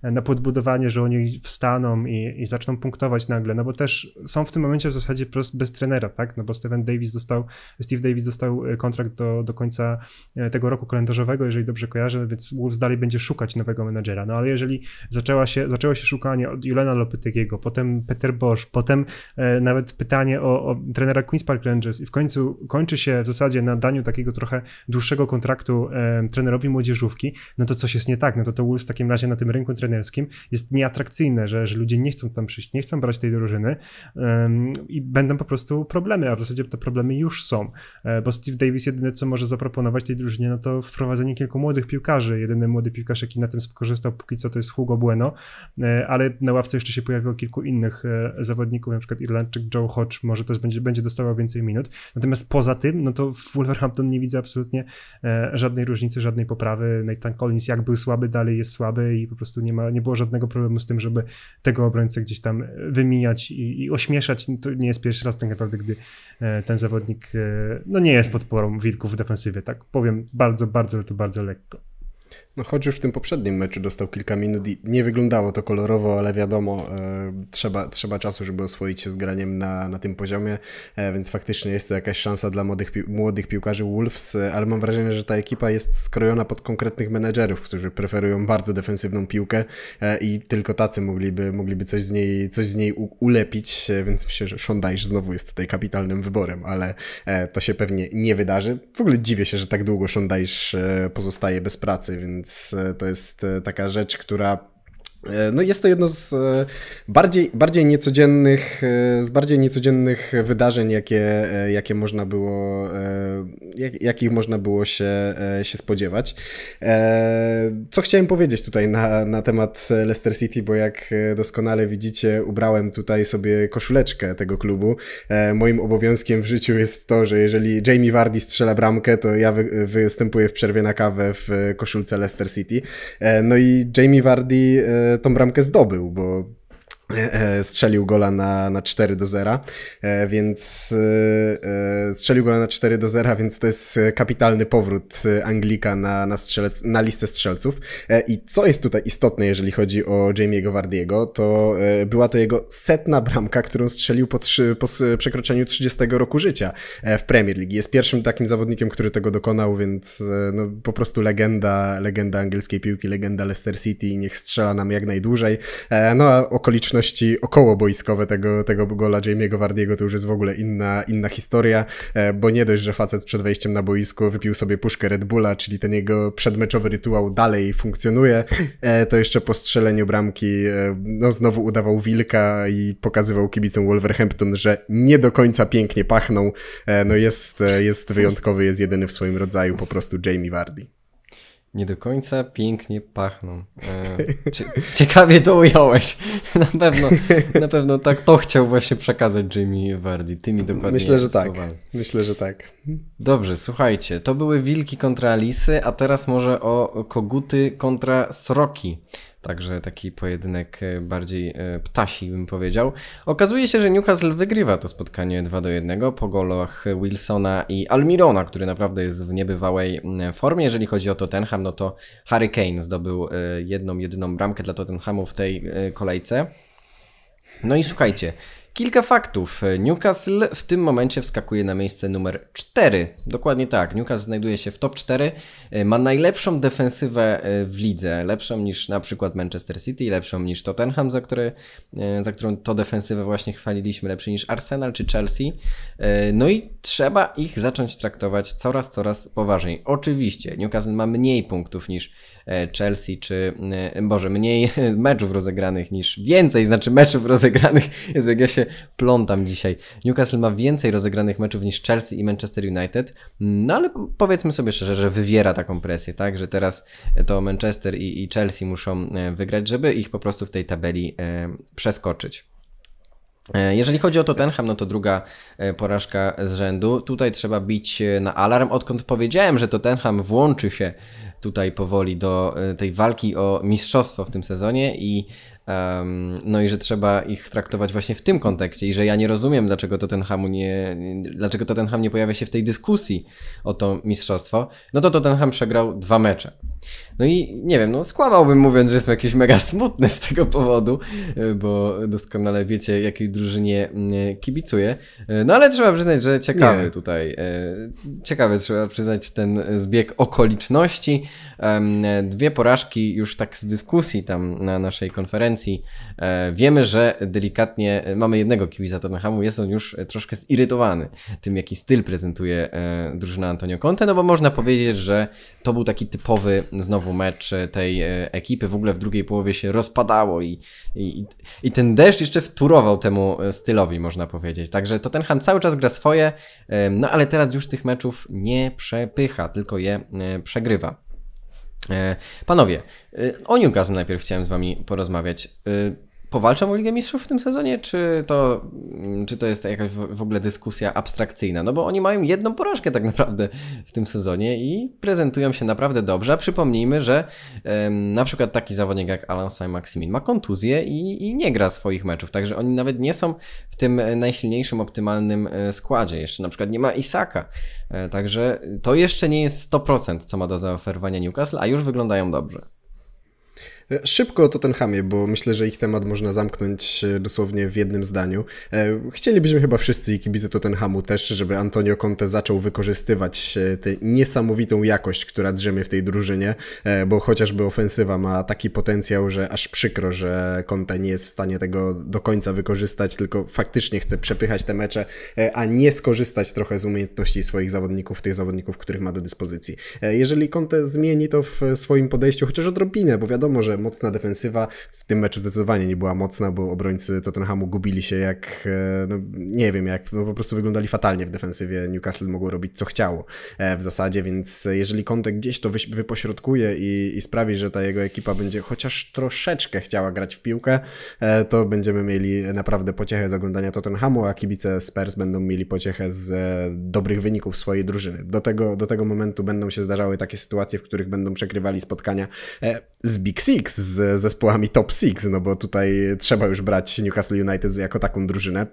na podbudowanie, że oni wstaną i, i zaczną punktować nagle, no bo też są w tym momencie w zasadzie bez trenera tak? No bo Steven Davis został, Steve Davis dostał e, kontrakt do, do końca e, tego roku kalendarzowego, jeżeli dobrze kojarzę, więc Wolves dalej będzie szukać nowego menedżera. No ale jeżeli zaczęła się, zaczęło się szukanie od Julena Lopetegiego, potem Peter Bosch, potem e, nawet pytanie o, o trenera Queen's Park Rangers i w końcu kończy się w zasadzie na daniu takiego trochę dłuższego kontraktu e, trenerowi młodzieżówki, no to coś jest nie tak, no to to Wolves w takim razie na tym rynku trenerskim jest nieatrakcyjne, że, że ludzie nie chcą tam przyjść, nie chcą brać tej drużyny i będą po prostu problemy, a w zasadzie te problemy już są, e, bo Steve Davis jedyne co może zaproponować tej drużynie, no to wprowadzenie kilku młodych piłkarzy. Jedyny młody piłkarz, jaki na tym skorzystał póki co to jest Hugo Bueno, e, ale na ławce jeszcze się pojawiło kilku innych e, zawodników, na przykład Irlandczyk Joe Hodge, może też będzie, będzie dostawał więcej minut. Natomiast poza tym, no to w Wolverhampton nie widzę absolutnie żadnej różnicy, żadnej poprawy. Nathan Collins jak był słaby, dalej jest słaby i po prostu nie, ma, nie było żadnego problemu z tym, żeby tego obrońcę gdzieś tam wymijać i, i ośmieszać. To nie jest pierwszy raz tak naprawdę, gdy e, ten zawodnik e, no nie jest podporą wilków w defensywie, tak powiem bardzo, bardzo, ale to bardzo lekko. No choć już w tym poprzednim meczu dostał kilka minut i nie wyglądało to kolorowo, ale wiadomo, e, trzeba, trzeba czasu, żeby oswoić się z graniem na, na tym poziomie, e, więc faktycznie jest to jakaś szansa dla młodych, pi młodych piłkarzy Wolves, e, ale mam wrażenie, że ta ekipa jest skrojona pod konkretnych menedżerów, którzy preferują bardzo defensywną piłkę e, i tylko tacy mogliby, mogliby coś z niej, coś z niej ulepić, e, więc myślę, że Szondajsz znowu jest tutaj kapitalnym wyborem, ale e, to się pewnie nie wydarzy. W ogóle dziwię się, że tak długo Szondajsz pozostaje bez pracy, więc więc e, to jest e, taka rzecz, która E, no jest to jedno z e, bardziej, bardziej niecodziennych, e, z bardziej niecodziennych wydarzeń, jakie, jakie można było, jak, jakich można było się, się spodziewać. Co chciałem powiedzieć tutaj na, na temat Leicester City, bo jak doskonale widzicie, ubrałem tutaj sobie koszuleczkę tego klubu. Moim obowiązkiem w życiu jest to, że jeżeli Jamie Vardy strzela bramkę, to ja wy, występuję w przerwie na kawę w koszulce Leicester City. No i Jamie Vardy tą bramkę zdobył, bo E, strzelił gola na, na 4 do 0, e, więc e, strzelił gola na 4 do 0, więc to jest kapitalny powrót Anglika na, na, strzelec, na listę strzelców. I co jest tutaj istotne, jeżeli chodzi o Jamie'ego Wardiego, to była to jego setna bramka, którą strzelił po, trzy, po przekroczeniu 30 roku życia w Premier League. Jest pierwszym takim zawodnikiem, który tego dokonał, więc no, po prostu legenda, legenda angielskiej piłki, legenda Leicester City, niech strzela nam jak najdłużej. No a okoliczność okoliczności okołoboiskowe tego, tego gola Jamie'ego Wardiego to już jest w ogóle inna, inna historia, e, bo nie dość, że facet przed wejściem na boisko wypił sobie puszkę Red Bulla, czyli ten jego przedmeczowy rytuał dalej funkcjonuje, e, to jeszcze po strzeleniu bramki e, no, znowu udawał wilka i pokazywał kibicom Wolverhampton, że nie do końca pięknie pachną. No jest, jest wyjątkowy, jest jedyny w swoim rodzaju po prostu Jamie Vardy nie do końca pięknie pachną. E, ciekawie to ująłeś. Na pewno, na pewno tak to chciał właśnie przekazać Jimmy Vardy, tymi dokładnie Myślę, że tak. Słowami. Myślę, że tak. Dobrze, słuchajcie, to były wilki kontra lisy, a teraz może o koguty kontra sroki. Także taki pojedynek e, bardziej e, ptasi bym powiedział. Okazuje się, że Newcastle wygrywa to spotkanie 2 do 1 po golach Wilsona i Almirona, który naprawdę jest w niebywałej mm, formie. Jeżeli chodzi o Tottenham, no to Harry Kane zdobył e, jedną, jedyną bramkę dla Tottenhamu w tej kolejce. No i słuchajcie, Kilka faktów. Newcastle w tym momencie wskakuje na miejsce numer 4. Dokładnie tak. Newcastle znajduje się w top 4. E, ma najlepszą defensywę e, w lidze. Lepszą niż na przykład Manchester City, lepszą niż Tottenham, za, który, e, za którą to defensywę właśnie chwaliliśmy. Lepszy niż Arsenal czy Chelsea. No i trzeba ich zacząć traktować coraz, coraz poważniej. Oczywiście Newcastle ma mniej punktów niż E, Chelsea, czy e, Boże, mniej meczów rozegranych niż więcej, znaczy meczów rozegranych. jest jak ja się plątam dzisiaj. Newcastle ma więcej rozegranych meczów niż Chelsea i Manchester United. No ale powiedzmy sobie szczerze, że wywiera taką presję, tak? Że teraz to Manchester i, i Chelsea muszą e, wygrać, żeby ich po prostu w tej tabeli przeskoczyć. Jeżeli chodzi o Tottenham, no to druga porażka z rzędu. Tutaj trzeba bić na alarm, odkąd powiedziałem, że Tottenham włączy się tutaj powoli do e, tej walki o mistrzostwo w tym sezonie i um, no i że trzeba ich traktować właśnie w tym kontekście i że ja nie rozumiem, dlaczego Tottenhamu nie, dlaczego ham nie pojawia się w tej dyskusji o to mistrzostwo, no to to ten ham przegrał dwa mecze. No i nie wiem, no skłamałbym mówiąc, że jestem jakiś mega smutny z tego powodu, e, bo doskonale wiecie, jakiej drużynie mm, e, kibicuję. E, no ale trzeba przyznać, że ciekawy nie. tutaj, ciekawy trzeba przyznać ten zbieg okoliczności. Dwie porażki już tak z dyskusji tam na naszej konferencji. Wiemy, że delikatnie mamy jednego kibica Tottenhamu, jest on już troszkę zirytowany tym, jaki styl prezentuje drużyna Antonio Conte, no bo można powiedzieć, że to był taki typowy znowu znowu mecz e, tej e, ekipy w ogóle w drugiej połowie się rozpadało i, i, i ten deszcz jeszcze wturował temu e, stylowi, można powiedzieć. Także ten Han cały czas gra swoje, no ale teraz już tych meczów nie przepycha, tylko je przegrywa. Panowie, o Newcastle najpierw chciałem z wami porozmawiać powalczą o Ligę Mistrzów w tym sezonie, czy to, mm, czy to jest jakaś w ogóle dyskusja abstrakcyjna? No bo oni mają jedną porażkę tak naprawdę w tym sezonie i prezentują się naprawdę dobrze. A przypomnijmy, że ym, na przykład taki zawodnik jak Alan Saint-Maximin ma kontuzję i, i nie gra swoich meczów, także oni nawet nie są w tym e, najsilniejszym, optymalnym e, składzie. Jeszcze na przykład nie ma Isaka, e, także to jeszcze nie jest 100% co ma do zaoferowania Newcastle, a już wyglądają dobrze. E, szybko o Tottenhamie, bo myślę, że ich temat można zamknąć e, dosłownie w jednym zdaniu. E, chcielibyśmy chyba wszyscy i kibice Tottenhamu też, żeby Antonio Conte zaczął wykorzystywać tę niesamowitą jakość, która drzemie w tej drużynie, bo chociażby ofensywa ma taki potencjał, że aż przykro, że Conte nie jest w stanie tego do końca wykorzystać, tylko faktycznie chce przepychać te mecze, a nie skorzystać trochę z umiejętności swoich zawodników, tych zawodników, których ma do dyspozycji. Jeżeli Conte zmieni to w swoim podejściu, chociaż odrobinę, bo wiadomo, że że mocna defensywa w tym meczu zdecydowanie nie była mocna, bo obrońcy Tottenhamu gubili się jak, e, no, nie wiem, jak no, po prostu wyglądali fatalnie w defensywie. Newcastle mogło robić co chciało e, w zasadzie, więc jeżeli Kontek gdzieś to wypośrodkuje i, i sprawi, że ta jego ekipa będzie chociaż troszeczkę chciała grać w piłkę, e, to będziemy mieli naprawdę pociechę z oglądania Tottenhamu, a kibice Spurs będą mieli pociechę z dobrych wyników swojej drużyny. Do tego, do tego momentu będą się zdarzały takie sytuacje, w których będą przekrywali spotkania z Big Six, Six z zespołami top Six, no bo tutaj trzeba już brać Newcastle United jako taką drużynę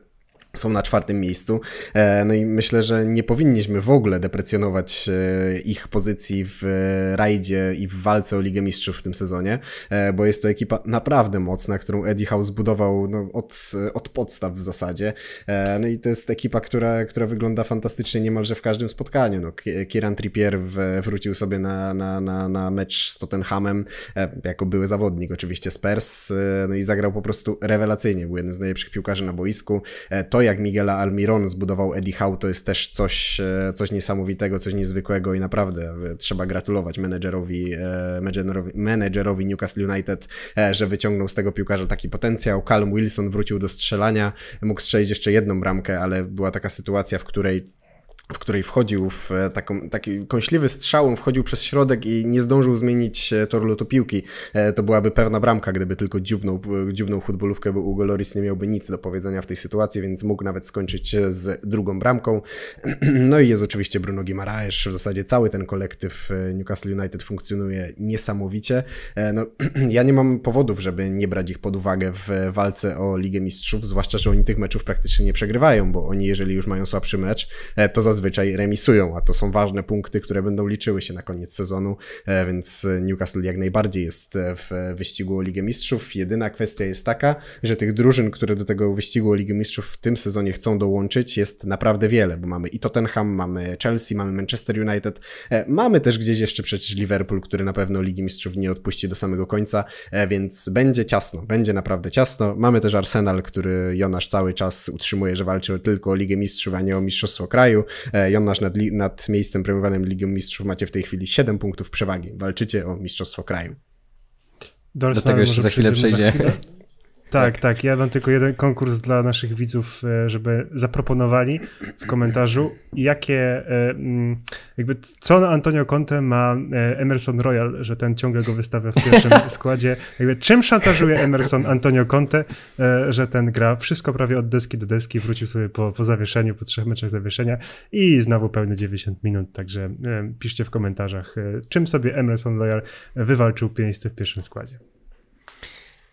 są na czwartym miejscu. E, no i myślę, że nie powinniśmy w ogóle deprecjonować e, ich pozycji w rajdzie i w walce o Ligę Mistrzów w tym sezonie, e, bo jest to ekipa naprawdę mocna, którą Eddie Howe zbudował no, od, od podstaw w zasadzie. No i to jest ekipa, która, która wygląda fantastycznie niemalże w każdym spotkaniu. No, Kieran Trippier wrócił sobie na, na, na, na mecz z Tottenhamem, jako były zawodnik oczywiście Spurs, no i zagrał po prostu rewelacyjnie. Był jednym z najlepszych piłkarzy na boisku. To to, jak Miguela Almiron zbudował Eddie Howe, to jest też coś, e, coś niesamowitego, coś niezwykłego i naprawdę e, trzeba gratulować menedżerowi, e, menedżerowi, menedżerowi Newcastle United, że wyciągnął z tego piłkarza taki potencjał. Calum Wilson wrócił do strzelania, mógł strzelić jeszcze jedną bramkę, ale była taka sytuacja, w której w której wchodził w e, taką, taki kąśliwy strzał, wchodził przez środek i nie zdążył zmienić e, toru lotu piłki. E, to byłaby pewna bramka, gdyby tylko dziubnął, dziubnął futbolówkę, bo Ugo Loris nie miałby nic do powiedzenia w tej sytuacji, więc mógł nawet skończyć z drugą bramką. No i jest oczywiście Bruno Guimaraes, w zasadzie cały ten kolektyw Newcastle United funkcjonuje niesamowicie. No, ja nie mam powodów, żeby nie brać ich pod uwagę w walce o Ligę Mistrzów, zwłaszcza, że oni tych meczów praktycznie nie przegrywają, bo oni jeżeli już mają słabszy mecz, to zazwyczaj zazwyczaj remisują, a to są ważne punkty, które będą liczyły się na koniec sezonu, e, więc Newcastle jak najbardziej jest e, w wyścigu o Ligę Mistrzów. Jedyna kwestia jest taka, że tych drużyn, które do tego wyścigu o Ligę Mistrzów w tym sezonie chcą dołączyć jest naprawdę wiele, bo mamy i Tottenham, mamy Chelsea, mamy Manchester United, e, mamy też gdzieś jeszcze przecież Liverpool, który na pewno Ligi Mistrzów nie odpuści do samego końca, więc będzie ciasno, będzie naprawdę ciasno. Mamy też Arsenal, który Jonasz cały czas utrzymuje, że walczy tylko o Ligę Mistrzów, a nie o Mistrzostwo Kraju, Jonasz e, nad, nad miejscem premiowanym Ligią Mistrzów macie w tej chwili 7 punktów przewagi. Walczycie o Mistrzostwo Kraju. Do, Do tego jeszcze za chwilę przejdzie. Za chwilę. Tak, tak, tak, Ja mam tylko jeden konkurs dla naszych widzów, e, żeby zaproponowali w komentarzu, jakie, e, mm, jakby co na Antonio Conte ma e, Emerson Royal, że ten ciągle go wystawia w pierwszym składzie. Jakby czym szantażuje Emerson Antonio Conte, że ten gra wszystko prawie od deski do deski, wrócił sobie po, po zawieszeniu, po trzech meczach zawieszenia i znowu pełne 90 minut, także piszcie w komentarzach, czym sobie Emerson Royal wywalczył pięść w pierwszym składzie.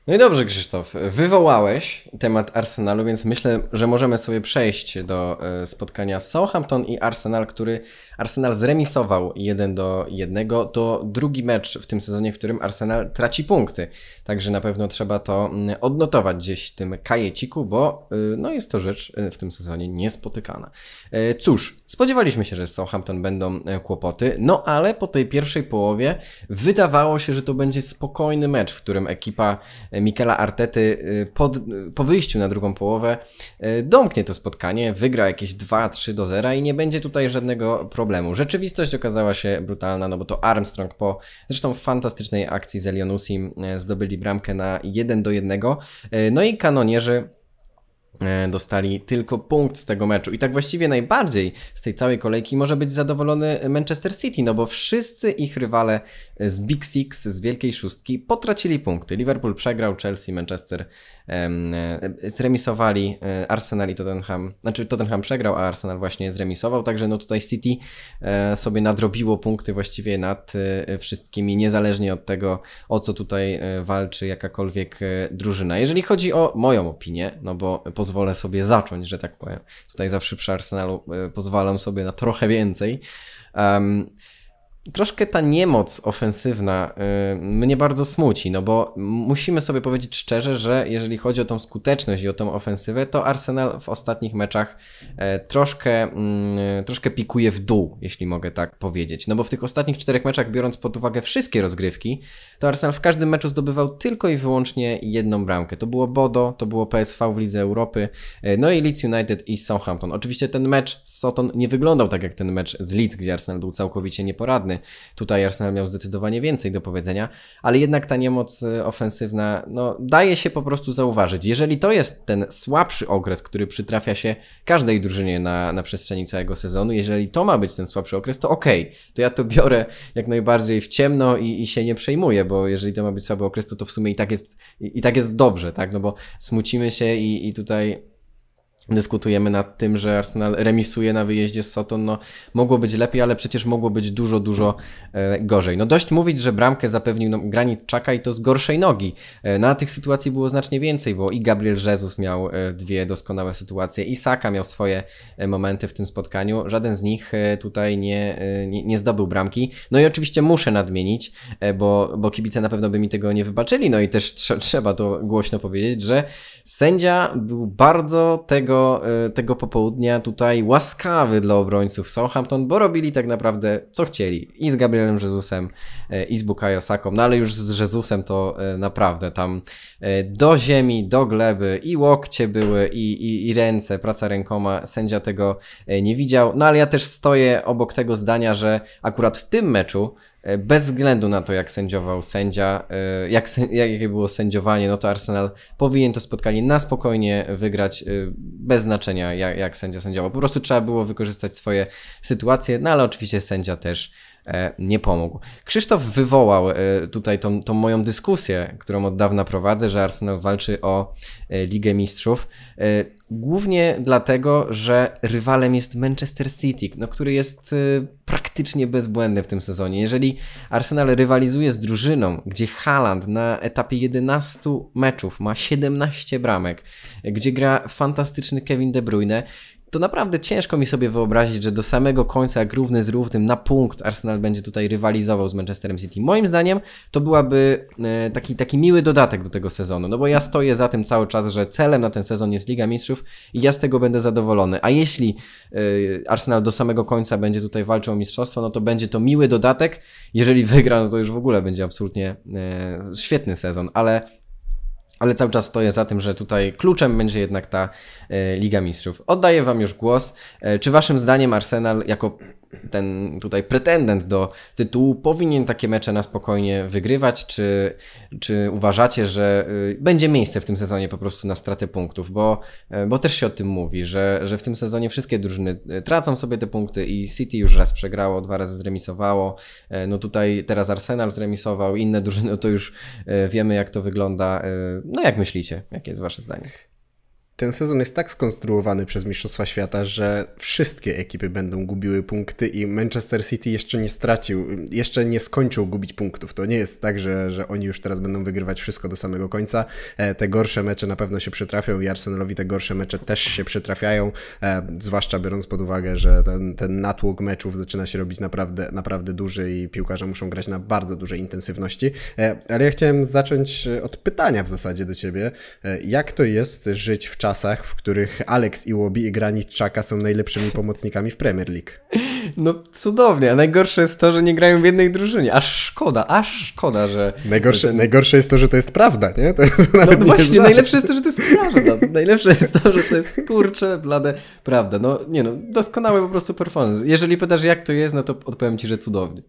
No i dobrze, Krzysztof. Wywołałeś temat Arsenalu, więc myślę, że możemy sobie przejść do e, spotkania Southampton i Arsenal, który Arsenal zremisował 1 do 1. To drugi mecz w tym sezonie, w którym Arsenal traci punkty. Także na pewno trzeba to odnotować gdzieś w tym kajeciku, bo e, no jest to rzecz e, w tym sezonie niespotykana. Cóż, spodziewaliśmy się, że z Southampton będą kłopoty, no ale po tej pierwszej połowie wydawało się, że to będzie spokojny mecz, w którym ekipa Mikela Artety y, pod, po wyjściu na drugą połowę y, domknie to spotkanie, wygra jakieś 2-3 do 0 i nie będzie tutaj żadnego problemu. Rzeczywistość okazała się brutalna, no bo to Armstrong po zresztą fantastycznej akcji z Elionusim y, zdobyli bramkę na 1 do 1. No i kanonierzy E, dostali tylko punkt z tego meczu. I tak właściwie najbardziej z tej całej kolejki może być zadowolony Manchester City, no bo wszyscy ich rywale z Big Six, z Wielkiej Szóstki potracili punkty. Liverpool przegrał, Chelsea, Manchester e, zremisowali, e, Arsenal i Tottenham, znaczy Tottenham przegrał, a Arsenal właśnie zremisował, także no tutaj City sobie nadrobiło punkty właściwie nad wszystkimi, niezależnie od tego, o co tutaj walczy jakakolwiek drużyna. Jeżeli chodzi o moją opinię, no bo poz pozwolę sobie zacząć, że tak powiem. Tutaj zawsze przy Arsenalu e, pozwalam sobie na trochę więcej. Um, troszkę ta niemoc ofensywna y, mnie bardzo smuci, no bo musimy sobie powiedzieć szczerze, że jeżeli chodzi o tą skuteczność i o tą ofensywę, to Arsenal w ostatnich meczach e, troszkę, mm, troszkę pikuje w dół, jeśli mogę tak powiedzieć. No bo w tych ostatnich czterech meczach, biorąc pod uwagę wszystkie rozgrywki, to Arsenal w każdym meczu zdobywał tylko i wyłącznie jedną bramkę. To było Bodo, to było PSV w Lidze Europy, e, no i Leeds United i Southampton. Oczywiście ten mecz z Soton nie wyglądał tak jak ten mecz z Leeds, gdzie Arsenal był całkowicie nieporadny, Tutaj Arsenal miał zdecydowanie więcej do powiedzenia, ale jednak ta niemoc y, ofensywna no, daje się po prostu zauważyć. Jeżeli to jest ten słabszy okres, który przytrafia się każdej drużynie na, na przestrzeni całego sezonu, jeżeli to ma być ten słabszy okres, to okej, okay, to ja to biorę jak najbardziej w ciemno i, i się nie przejmuję, bo jeżeli to ma być słaby okres, to to w sumie i tak jest, i, i tak jest dobrze, tak? No bo smucimy się i, i tutaj dyskutujemy nad tym, że Arsenal remisuje na wyjeździe z Soton. No, mogło być lepiej, ale przecież mogło być dużo, dużo e, gorzej. No dość mówić, że bramkę zapewnił no, Granit Czaka i to z gorszej nogi. E, na tych sytuacji było znacznie więcej, bo i Gabriel Jesus miał e, dwie doskonałe sytuacje, i Saka miał swoje e, momenty w tym spotkaniu. Żaden z nich e, tutaj nie, e, nie, nie, zdobył bramki. No i oczywiście muszę nadmienić, bo, bo kibice na pewno by mi tego nie wybaczyli, no i też tr trzeba to głośno powiedzieć, że sędzia był bardzo tego E, tego, popołudnia tutaj łaskawy dla obrońców Southampton, bo robili tak naprawdę co chcieli. I z Gabrielem Jezusem, e, i z Bukayo Saką, no ale już z Jezusem to e, naprawdę tam do ziemi, do gleby i łokcie były, i, i, i ręce, praca rękoma, sędzia tego nie widział. No ale ja też stoję obok tego zdania, że akurat w tym meczu E, bez względu na to, jak sędziował sędzia, e, jak, jakie było sędziowanie, no to Arsenal powinien to spotkanie na spokojnie wygrać, e, bez znaczenia jak, jak sędzia sędziował. Po prostu trzeba było wykorzystać swoje sytuacje, no ale oczywiście sędzia też E, nie pomógł. Krzysztof wywołał e, tutaj tą, tą, moją dyskusję, którą od dawna prowadzę, że Arsenal walczy o e, Ligę Mistrzów. Głównie dlatego, że rywalem jest Manchester City, no, który jest praktycznie bezbłędny w tym sezonie. Jeżeli Arsenal rywalizuje z drużyną, gdzie Haaland na etapie 11 meczów ma 17 bramek, gdzie gra fantastyczny Kevin De Bruyne, to naprawdę ciężko mi sobie wyobrazić, że do samego końca, jak równy z równym, na punkt Arsenal będzie tutaj rywalizował z Manchesterem City. Moim zdaniem to byłaby e, taki, taki miły dodatek do tego sezonu, no bo ja stoję za tym cały czas, że celem na ten sezon jest Liga Mistrzów i ja z tego będę zadowolony. A jeśli e, Arsenal do samego końca będzie tutaj walczył o mistrzostwo, no to będzie to miły dodatek. Jeżeli wygra, no to już w ogóle będzie absolutnie e, świetny sezon, ale ale cały czas stoję za tym, że tutaj kluczem będzie jednak ta e, Liga Mistrzów. Oddaję Wam już głos. E, czy Waszym zdaniem Arsenal jako ten tutaj pretendent do tytułu powinien takie mecze na spokojnie wygrywać, czy, czy uważacie, że y, będzie miejsce w tym sezonie po prostu na stratę punktów, bo, y, bo też się o tym mówi, że, że w tym sezonie wszystkie drużyny y, tracą sobie te punkty i City już raz przegrało, dwa razy zremisowało, no tutaj teraz Arsenal zremisował, inne drużyny, no to już wiemy jak to wygląda. No jak myślicie? Jakie jest wasze zdanie? ten sezon jest tak skonstruowany przez Mistrzostwa Świata, że wszystkie ekipy będą gubiły punkty i Manchester City jeszcze nie stracił, jeszcze nie skończył gubić punktów. To nie jest tak, że, że oni już teraz będą wygrywać wszystko do samego końca. E, te gorsze mecze na pewno się przytrafią i Arsenalowi te gorsze mecze też się przytrafiają, e, zwłaszcza biorąc pod uwagę, że ten, ten natłok meczów zaczyna się robić naprawdę, naprawdę duży i piłkarze muszą grać na bardzo dużej intensywności. E, ale ja chciałem zacząć od pytania w zasadzie do Ciebie. Jak to jest żyć w czasie czasach, w których Alex Łobi i Granit Xhaka są najlepszymi pomocnikami w Premier League. No cudownie, a najgorsze jest to, że nie grają w jednej drużynie. Aż szkoda, aż szkoda, że... Najgorsze, ten... najgorsze jest to, że to jest prawda, nie? To, to no, no właśnie, znaczy. najlepsze jest to, że to jest prawda. najlepsze jest to, że to jest kurcze, blade prawda. No nie no, doskonały po prostu performance. Jeżeli pytasz jak to jest, no to odpowiem ci, że cudownie.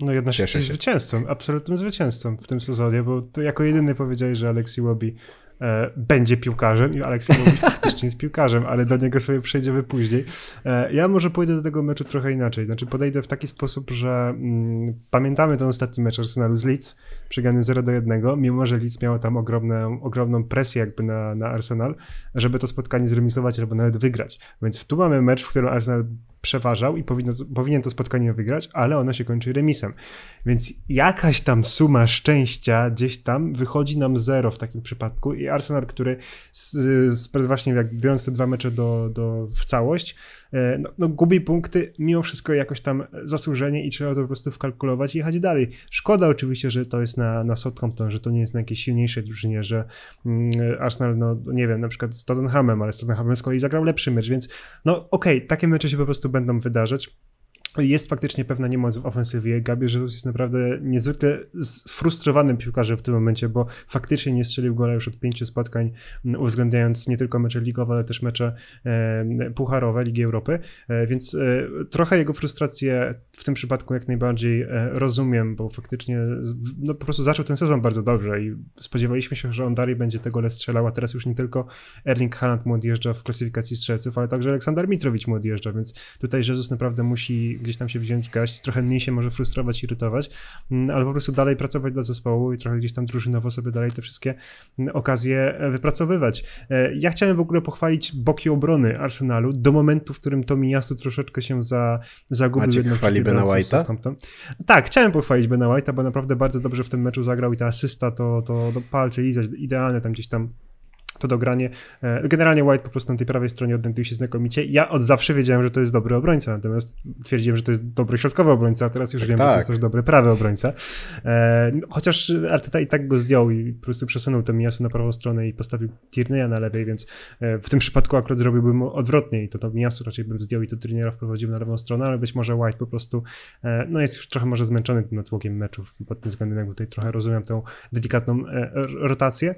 No jednak jesteś zwycięzcą, absolutnym zwycięzcą w tym sezonie, bo to jako jedyny powiedziałeś, że Alexi Łobi E, będzie piłkarzem i Aleksiej Mowicz faktycznie jest piłkarzem, ale do niego sobie przejdziemy później. E, ja może pójdę do tego meczu trochę inaczej, znaczy podejdę w taki sposób, że mm, pamiętamy ten ostatni mecz Arsenalu z Leeds, przegrany 0 do 1, mimo że Leeds miało tam ogromną, ogromną presję jakby na, na Arsenal, żeby to spotkanie zremisować albo nawet wygrać. Więc tu mamy mecz, w którym Arsenal przeważał i powinno, powinien to spotkanie wygrać, ale ono się kończy remisem. Więc jakaś tam suma szczęścia gdzieś tam wychodzi nam zero w takim przypadku Arsenal, który z, z, właśnie jak biorąc te dwa mecze do, do, w całość, e, no, no, gubi punkty, mimo wszystko jakoś tam zasłużenie i trzeba to po prostu wkalkulować i jechać dalej. Szkoda oczywiście, że to jest na, na Southampton, że to nie jest na jakiejś silniejszej drużynie, że mm, Arsenal, no nie wiem, na przykład z Tottenhamem, ale z Tottenhamem z kolei zagrał lepszy mecz, więc no okej, okay, takie mecze się po prostu będą wydarzać jest faktycznie pewna niemoc w ofensywie. Gabi Jesus jest naprawdę niezwykle sfrustrowanym piłkarzem w tym momencie, bo faktycznie nie strzelił gola już od pięciu spotkań, mm, uwzględniając nie tylko mecze ligowe, ale też mecze pucharowe Ligi Europy, e, więc e, trochę jego frustrację w tym przypadku jak najbardziej e, rozumiem, bo faktycznie no, po prostu zaczął ten sezon bardzo dobrze i spodziewaliśmy się, że on dalej będzie tego gole strzelał, a teraz już nie tylko Erling Haaland mu odjeżdża w klasyfikacji strzelców, ale także Aleksander Mitrowicz mu odjeżdża, więc tutaj Jezus naprawdę musi gdzieś tam się wziąć gaść, trochę mniej się może frustrować, irytować, mm, ale po prostu dalej pracować dla zespołu i trochę gdzieś tam drużynowo sobie dalej te wszystkie mm, okazje e, wypracowywać. E, ja chciałem w ogóle pochwalić boki obrony Arsenalu do momentu, w którym Tomi Jasu troszeczkę się za, zagubił. Maciek chwali Bena White'a? Tak, chciałem pochwalić Bena White'a, bo naprawdę bardzo dobrze w tym meczu zagrał i ta asysta to, to do palce idealne tam gdzieś tam to dogranie. E, generalnie White po prostu na tej prawej stronie odnajduj się znakomicie. Ja od zawsze wiedziałem, że to jest dobry obrońca, natomiast twierdziłem, że to jest dobry środkowy obrońca, a teraz już tak, wiem, tak. że to tak. jest też dobry prawy obrońca. E, chociaż Arteta i tak go zdjął i po prostu przesunął to Miasu na prawą stronę i postawił Tierneya na lewej, więc e, w tym przypadku akurat zrobiłbym odwrotnie i to, to Miasu raczej bym zdjął i to Tierneya wprowadził na lewą stronę, ale być może White po prostu no jest już trochę może zmęczony tym natłokiem meczów pod tym względem, jakby tutaj trochę rozumiem tę delikatną rotację,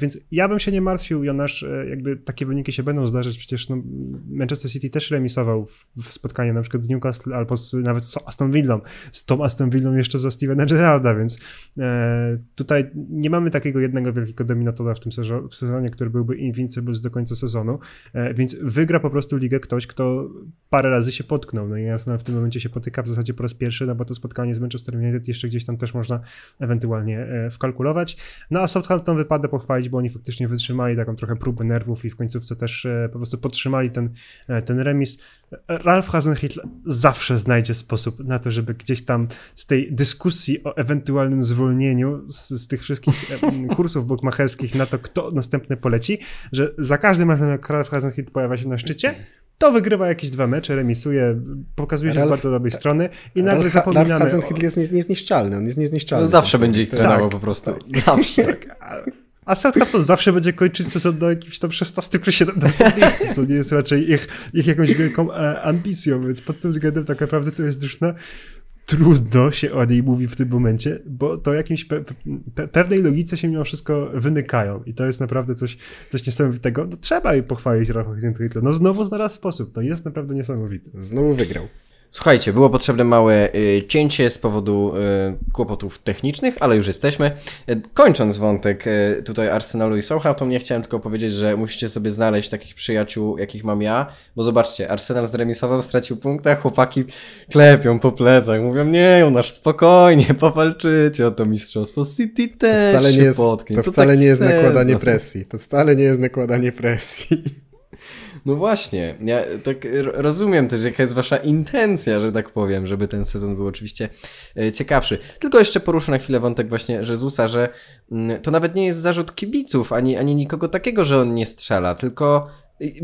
więc ja bym się nie martwił, Jonasz, e, jakby takie wyniki się będą zdarzać, przecież no, Manchester City też remisował w, w spotkaniu na przykład z Newcastle albo z, nawet z Aston Villą, z tą Aston Villą jeszcze za Stevena Gerrarda, więc e, tutaj nie mamy takiego jednego wielkiego dominatora w tym sezonie, w sezonie który byłby invincible do końca sezonu, e, więc wygra po prostu ligę ktoś, kto parę razy się potknął, no i Arsenal w tym momencie się potyka w zasadzie po raz pierwszy, no bo to spotkanie z Manchester United jeszcze gdzieś tam też można ewentualnie e, wkalkulować, no a Southampton wypada pochwalić, bo oni faktycznie wytrzymali trzymali taką trochę próbę nerwów i w końcówce też e, po prostu podtrzymali ten, e, ten remis. Ralf Hasenhüttl zawsze znajdzie sposób na to, żeby gdzieś tam z tej dyskusji o ewentualnym zwolnieniu z, z tych wszystkich e, kursów bukmacherskich na to, kto następny poleci, że za każdym razem jak Ralf Hasenhüttl pojawia się na szczycie, to wygrywa jakieś dwa mecze, remisuje, pokazuje się Ralf, z bardzo dobrej strony i nagle Ralf, zapominamy. Ralf Hasenhüttl jest niezniszczalny, on jest niezniszczalny. No zawsze będzie ich trenował tak, po prostu. Tak. Zawsze. Tak, a Southampton zawsze będzie kończyć sezon na jakimś tam 16 czy 17 miejscu, co nie jest raczej ich, ich jakąś wielką e, ambicją, więc pod tym względem tak naprawdę to jest już na no, trudno się o niej mówi w tym momencie, bo to jakimś pe pe pewnej logice się mimo wszystko wymykają i to jest naprawdę coś, coś niesamowitego. No, trzeba jej pochwalić Rafał Hinchinkiewicz. No znowu znalazł sposób, to no, jest naprawdę niesamowite. Znowu wygrał. Słuchajcie, było potrzebne małe y, cięcie z powodu y, kłopotów technicznych, ale już jesteśmy. Y, kończąc wątek y, tutaj Arsenalu i Southampton, nie chciałem tylko powiedzieć, że musicie sobie znaleźć takich przyjaciół, jakich mam ja, bo zobaczcie, Arsenal zremisował, stracił punkt, a chłopaki klepią po plecach, mówią, nie, u nas spokojnie, popalczycie o to mistrzostwo, City też to wcale nie jest, To wcale tak nie jest, to wcale nie jest nakładanie presji, to wcale nie jest nakładanie presji. No właśnie, ja tak rozumiem też, jaka jest wasza intencja, że tak powiem, żeby ten sezon był oczywiście e, ciekawszy. Tylko jeszcze poruszę na chwilę wątek właśnie Jezusa, że mm, to nawet nie jest zarzut kibiców, ani, ani nikogo takiego, że on nie strzela, tylko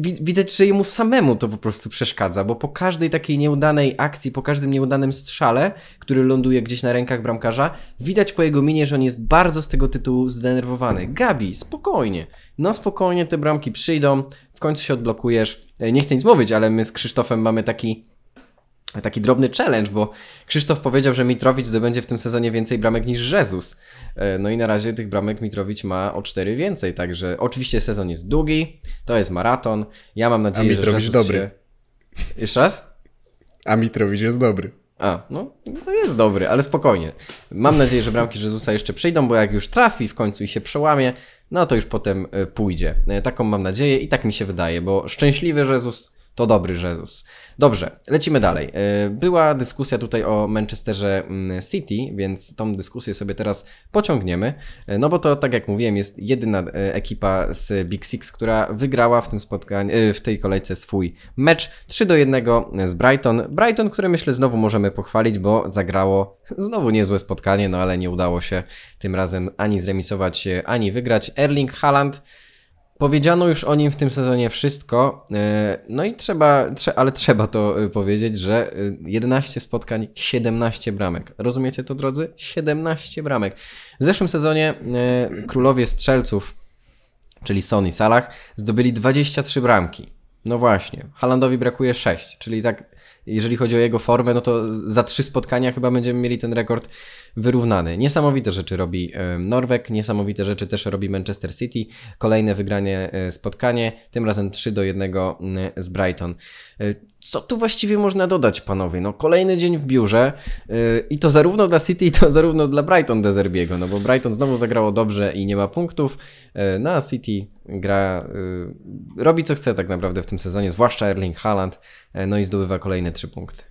widać, że jemu samemu to po prostu przeszkadza, bo po każdej takiej nieudanej akcji, po każdym nieudanym strzale, który ląduje gdzieś na rękach bramkarza, widać po jego minie, że on jest bardzo z tego tytułu zdenerwowany. Gabi, spokojnie. No spokojnie te bramki przyjdą, końcu się odblokujesz. E, nie chcę nic mówić, ale my z Krzysztofem mamy taki taki drobny challenge, bo Krzysztof powiedział, że Mitrowicz zdobędzie w tym sezonie więcej bramek niż Jezus. E, no i na razie tych bramek Mitrowicz ma o cztery więcej, także oczywiście sezon jest długi, to jest maraton. Ja mam nadzieję, A Mitrowicz że dobry. Się... Jeszcze raz? A Mitrowicz jest dobry. A, no jest dobry, ale spokojnie. Mam nadzieję, że bramki Jezusa jeszcze przyjdą, bo jak już trafi w końcu i się przełamie, no to już potem e, pójdzie. E, taką mam nadzieję i tak mi się wydaje, bo szczęśliwy Jezus to dobry Jezus. Dobrze, lecimy dalej. E, była dyskusja tutaj o Manchesterze mm, City, więc tą dyskusję sobie teraz pociągniemy. E, no bo to, tak jak mówiłem, jest jedyna e, ekipa z Big Six, która wygrała w tym spotkaniu, w tej kolejce swój mecz 3 do 1 z Brighton. Brighton, które myślę znowu możemy pochwalić, bo zagrało znowu niezłe spotkanie, no ale nie udało się tym razem ani zremisować, ani wygrać. Erling Haaland Powiedziano już o nim w tym sezonie wszystko, e, no i trzeba, ale trzeba to e, powiedzieć, że 11 e, spotkań, 17 bramek. Rozumiecie to, drodzy? 17 bramek. W zeszłym sezonie królowie strzelców, czyli Son i Salah, zdobyli 23 bramki. No właśnie, Halandowi brakuje 6, czyli tak jeżeli chodzi o jego formę, no to za trzy spotkania chyba będziemy mieli ten rekord wyrównany. Niesamowite rzeczy robi e, Norwek, niesamowite rzeczy też robi Manchester City. Kolejne wygranie e, spotkanie, tym razem 3 do 1 e, z Brighton. Co tu właściwie można dodać, panowie? No kolejny dzień w biurze i to zarówno dla City, i to zarówno dla Brighton Dezerbiego, no bo Brighton znowu zagrało dobrze i nie ma punktów. No City gra, e, robi co chce tak naprawdę w tym sezonie, zwłaszcza Erling Haaland, e, no i zdobywa kolejne trzy punkty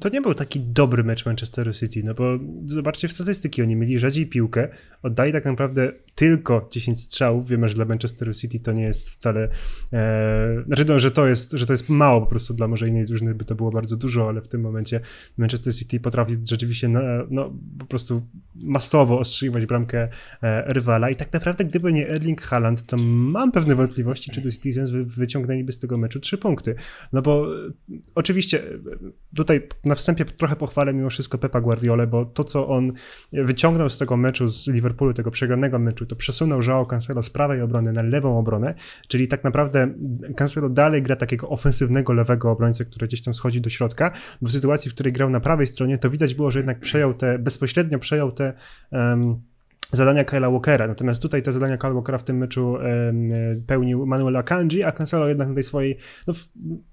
to nie był taki dobry mecz Manchesteru City, no bo zobaczcie w statystyki, oni mieli rzadziej piłkę, oddali tak naprawdę tylko 10 strzałów, wiemy, że dla Manchesteru City to nie jest wcale, e, znaczy no, że, to jest, że to jest mało po prostu, dla może innej drużyny by to było bardzo dużo, ale w tym momencie Manchester City potrafi rzeczywiście na, no, po prostu masowo ostrzeliwać bramkę e, rywala i tak naprawdę gdyby nie Erling Haaland, to mam pewne wątpliwości, czy do Citizens wy, wyciągnęliby z tego meczu trzy punkty, no bo e, oczywiście e, tutaj na wstępie trochę pochwalę mimo wszystko Pepa Guardiola, bo to, co on wyciągnął z tego meczu z Liverpoolu, tego przegranego meczu, to przesunął João Cancelo z prawej obrony na lewą obronę, czyli tak naprawdę Cancelo dalej gra takiego ofensywnego lewego obrońcę, który gdzieś tam schodzi do środka, bo w sytuacji, w której grał na prawej stronie, to widać było, że jednak przejął te, bezpośrednio przejął te um, zadania Kyla Walkera. Natomiast tutaj te zadania Kyla Walkera w tym meczu pełnił Manuela Kanji, a Cancelo jednak na tej swojej, no, w,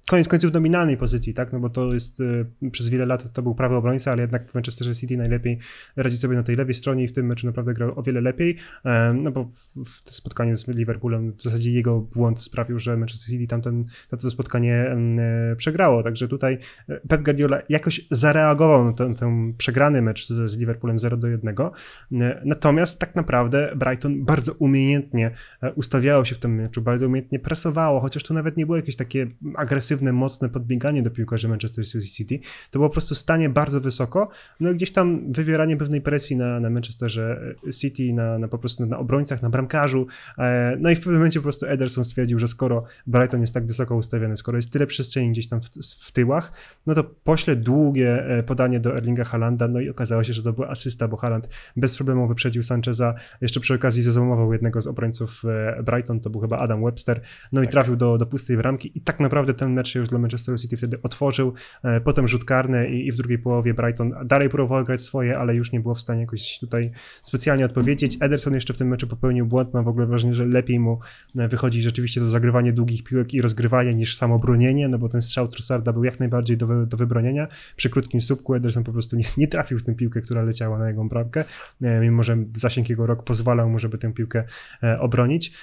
koniec końców dominalnej pozycji, tak? No bo to jest y, przez wiele lat to był prawy obrońca, ale jednak w Manchester City najlepiej radzi sobie na tej lewej stronie i w tym meczu naprawdę grał o wiele lepiej. E, no bo w, w spotkaniu z Liverpoolem w zasadzie jego błąd sprawił, że Manchester City tamten, to spotkanie mm, e, przegrało. Także tutaj e, Pep Guardiola jakoś zareagował na ten, ten przegrany mecz z, z Liverpoolem 0 do 1. Natomiast tak naprawdę Brighton bardzo umiejętnie ustawiało się w tym meczu, bardzo umiejętnie presowało, chociaż to nawet nie było jakieś takie agresywne agresywne, mocne podbieganie do piłkarzy Manchester City, to było po prostu stanie bardzo wysoko, no i gdzieś tam wywieranie pewnej presji na, na Manchesterze City, na, na po prostu na obrońcach, na bramkarzu, e, no i w pewnym momencie po prostu Ederson stwierdził, że skoro Brighton jest tak wysoko ustawiony, skoro jest tyle przestrzeni gdzieś tam w, w tyłach, no to pośle długie e, podanie do Erlinga Halanda, no i okazało się, że to była asysta, bo Haland bez problemu wyprzedził Sancheza, jeszcze przy okazji zezłomował jednego z obrońców e, Brighton, to był chyba Adam Webster, no tak. i trafił do, do pustej bramki i tak naprawdę ten mecze już dla Manchester City wtedy otworzył, e, potem rzut karny i, i w drugiej połowie Brighton dalej próbował grać swoje, ale już nie było w stanie jakoś tutaj specjalnie odpowiedzieć. Ederson jeszcze w tym meczu popełnił błąd, mam w ogóle wrażenie, że lepiej mu e, wychodzi rzeczywiście to zagrywanie długich piłek i rozgrywanie niż samo bronienie, no bo ten strzał Trussarda był jak najbardziej do, do wybronienia. Przy krótkim słupku Ederson po prostu nie, nie trafił w tę piłkę, która leciała na jego bramkę, e, mimo że zasięg jego rok pozwalał mu, żeby tę piłkę obronić.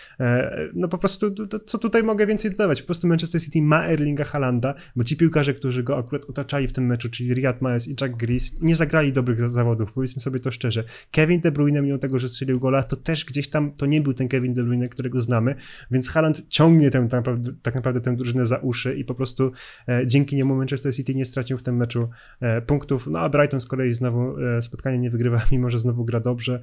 No po prostu, to, co tutaj mogę więcej dodawać? Po prostu Manchester City ma Erling Erlinga Halanda, bo ci piłkarze, którzy go akurat otaczali w tym meczu, czyli Riyad Mahrez i Jack Gris, nie zagrali dobrych zawodów, powiedzmy sobie to szczerze. Kevin De Bruyne, mimo tego, że strzelił gola, to też gdzieś tam, to nie był ten Kevin De Bruyne, którego znamy, więc Haland ciągnie tę, tak, naprawdę, tak naprawdę tę drużynę za uszy i po prostu e, dzięki niemu Manchester City nie stracił w tym meczu e, punktów, no a Brighton z kolei znowu e, spotkanie nie wygrywa, mimo że znowu gra dobrze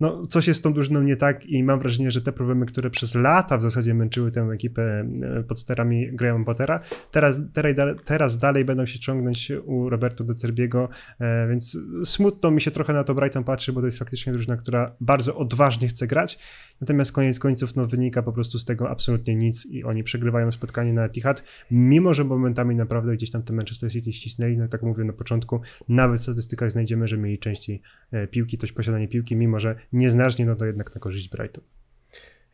no, coś jest z tą drużyną nie tak i mam wrażenie, że te problemy, które przez lata w zasadzie męczyły tę ekipę e, pod sterami Graham Pottera, teraz, teraz, teraz dalej będą się ciągnąć u Roberto de Cerbiego, e, więc smutno mi się trochę na to Brighton patrzy, bo to jest faktycznie drużyna, która bardzo odważnie chce grać, natomiast koniec końców no, wynika po prostu z tego absolutnie nic i oni przegrywają spotkanie na Etihad, mimo że momentami naprawdę gdzieś tam te Manchester City ścisnęli, no tak mówię na początku, nawet w statystykach znajdziemy, że mieli częściej e, piłki, toś posiadanie piłki, mimo że nieznacznie, no to jednak na korzyść Brighton.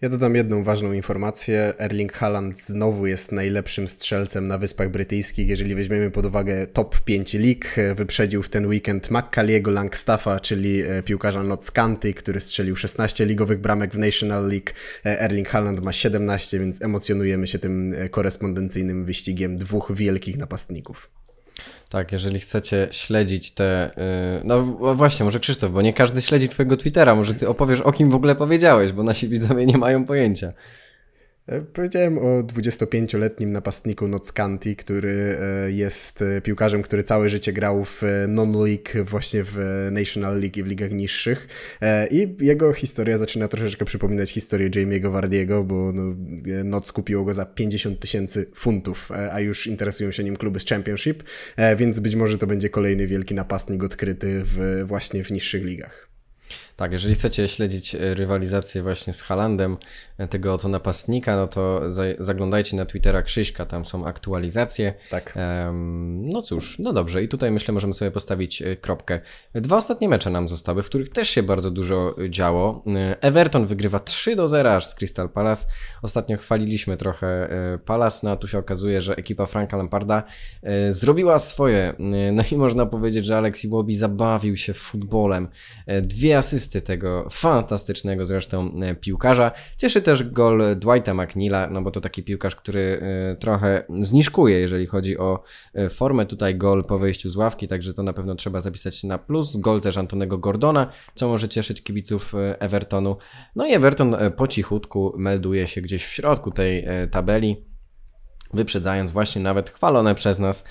Ja dodam jedną ważną informację. Erling Haaland znowu jest najlepszym strzelcem na Wyspach Brytyjskich. Jeżeli weźmiemy pod uwagę top 5 lig, e, wyprzedził w ten weekend McCalliego Langstaffa, czyli e, piłkarza notskanty, który strzelił 16 ligowych bramek w National League. E, Erling Haaland ma 17, więc emocjonujemy się tym korespondencyjnym wyścigiem dwóch wielkich napastników. Tak, jeżeli chcecie śledzić te. Y, no właśnie, może Krzysztof, bo nie każdy śledzi Twojego Twittera. Może Ty opowiesz, o kim w ogóle powiedziałeś, bo nasi widzowie nie mają pojęcia. E, powiedziałem o 25-letnim napastniku Noccanti, który e, jest e, piłkarzem, który całe życie grał w non-league, właśnie w National League i w ligach niższych. I jego historia zaczyna troszeczkę przypominać historię Jamie'ego Wardiego, bo Noc kupiło go za 50 tysięcy funtów, a już interesują się nim kluby z Championship, więc być może to będzie kolejny wielki napastnik odkryty w, właśnie w niższych ligach. Tak, jeżeli chcecie śledzić e, rywalizację właśnie z Halandem, e, tego oto napastnika, no to zaglądajcie na Twittera Krzyśka, tam są aktualizacje. Tak. Um, no cóż, no dobrze. I tutaj myślę, możemy sobie postawić e, kropkę. Dwa ostatnie mecze nam zostały, w których też się bardzo dużo działo. Everton wygrywa 3 do 0 z Crystal Palace. Ostatnio chwaliliśmy trochę Palace, no a tu się okazuje, że ekipa Franka Lamparda zrobiła swoje. No i można powiedzieć, że Alex Iwobi zabawił się futbolem. Dwie asysty asysty tego fantastycznego zresztą e, piłkarza. Cieszy też gol Dwighta McNeila, no bo to taki piłkarz, który e, trochę zniszkuje, jeżeli chodzi o e, formę. Tutaj gol po wyjściu z ławki, także to na pewno trzeba zapisać na plus. Gol też Antonego Gordona, co może cieszyć kibiców Evertonu. No i Everton po cichutku melduje się gdzieś w środku tej tabeli wyprzedzając właśnie nawet chwalone przez nas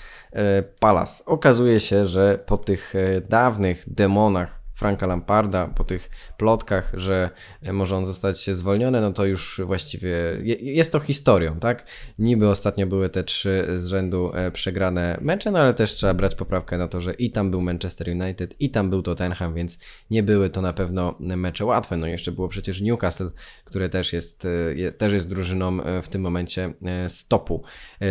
Palas. Okazuje się, że po tych dawnych demonach Franka Lamparda, po tych plotkach, że e, może on zostać zwolniony, no to już właściwie jest to historią, tak? Niby ostatnio były te trzy z rzędu e, przegrane mecze, no ale też trzeba brać poprawkę na to, że i tam był Manchester United, i tam był Tottenham, więc nie były to na pewno mecze łatwe. No jeszcze było przecież Newcastle, które też jest, e, też jest drużyną w tym momencie stopu.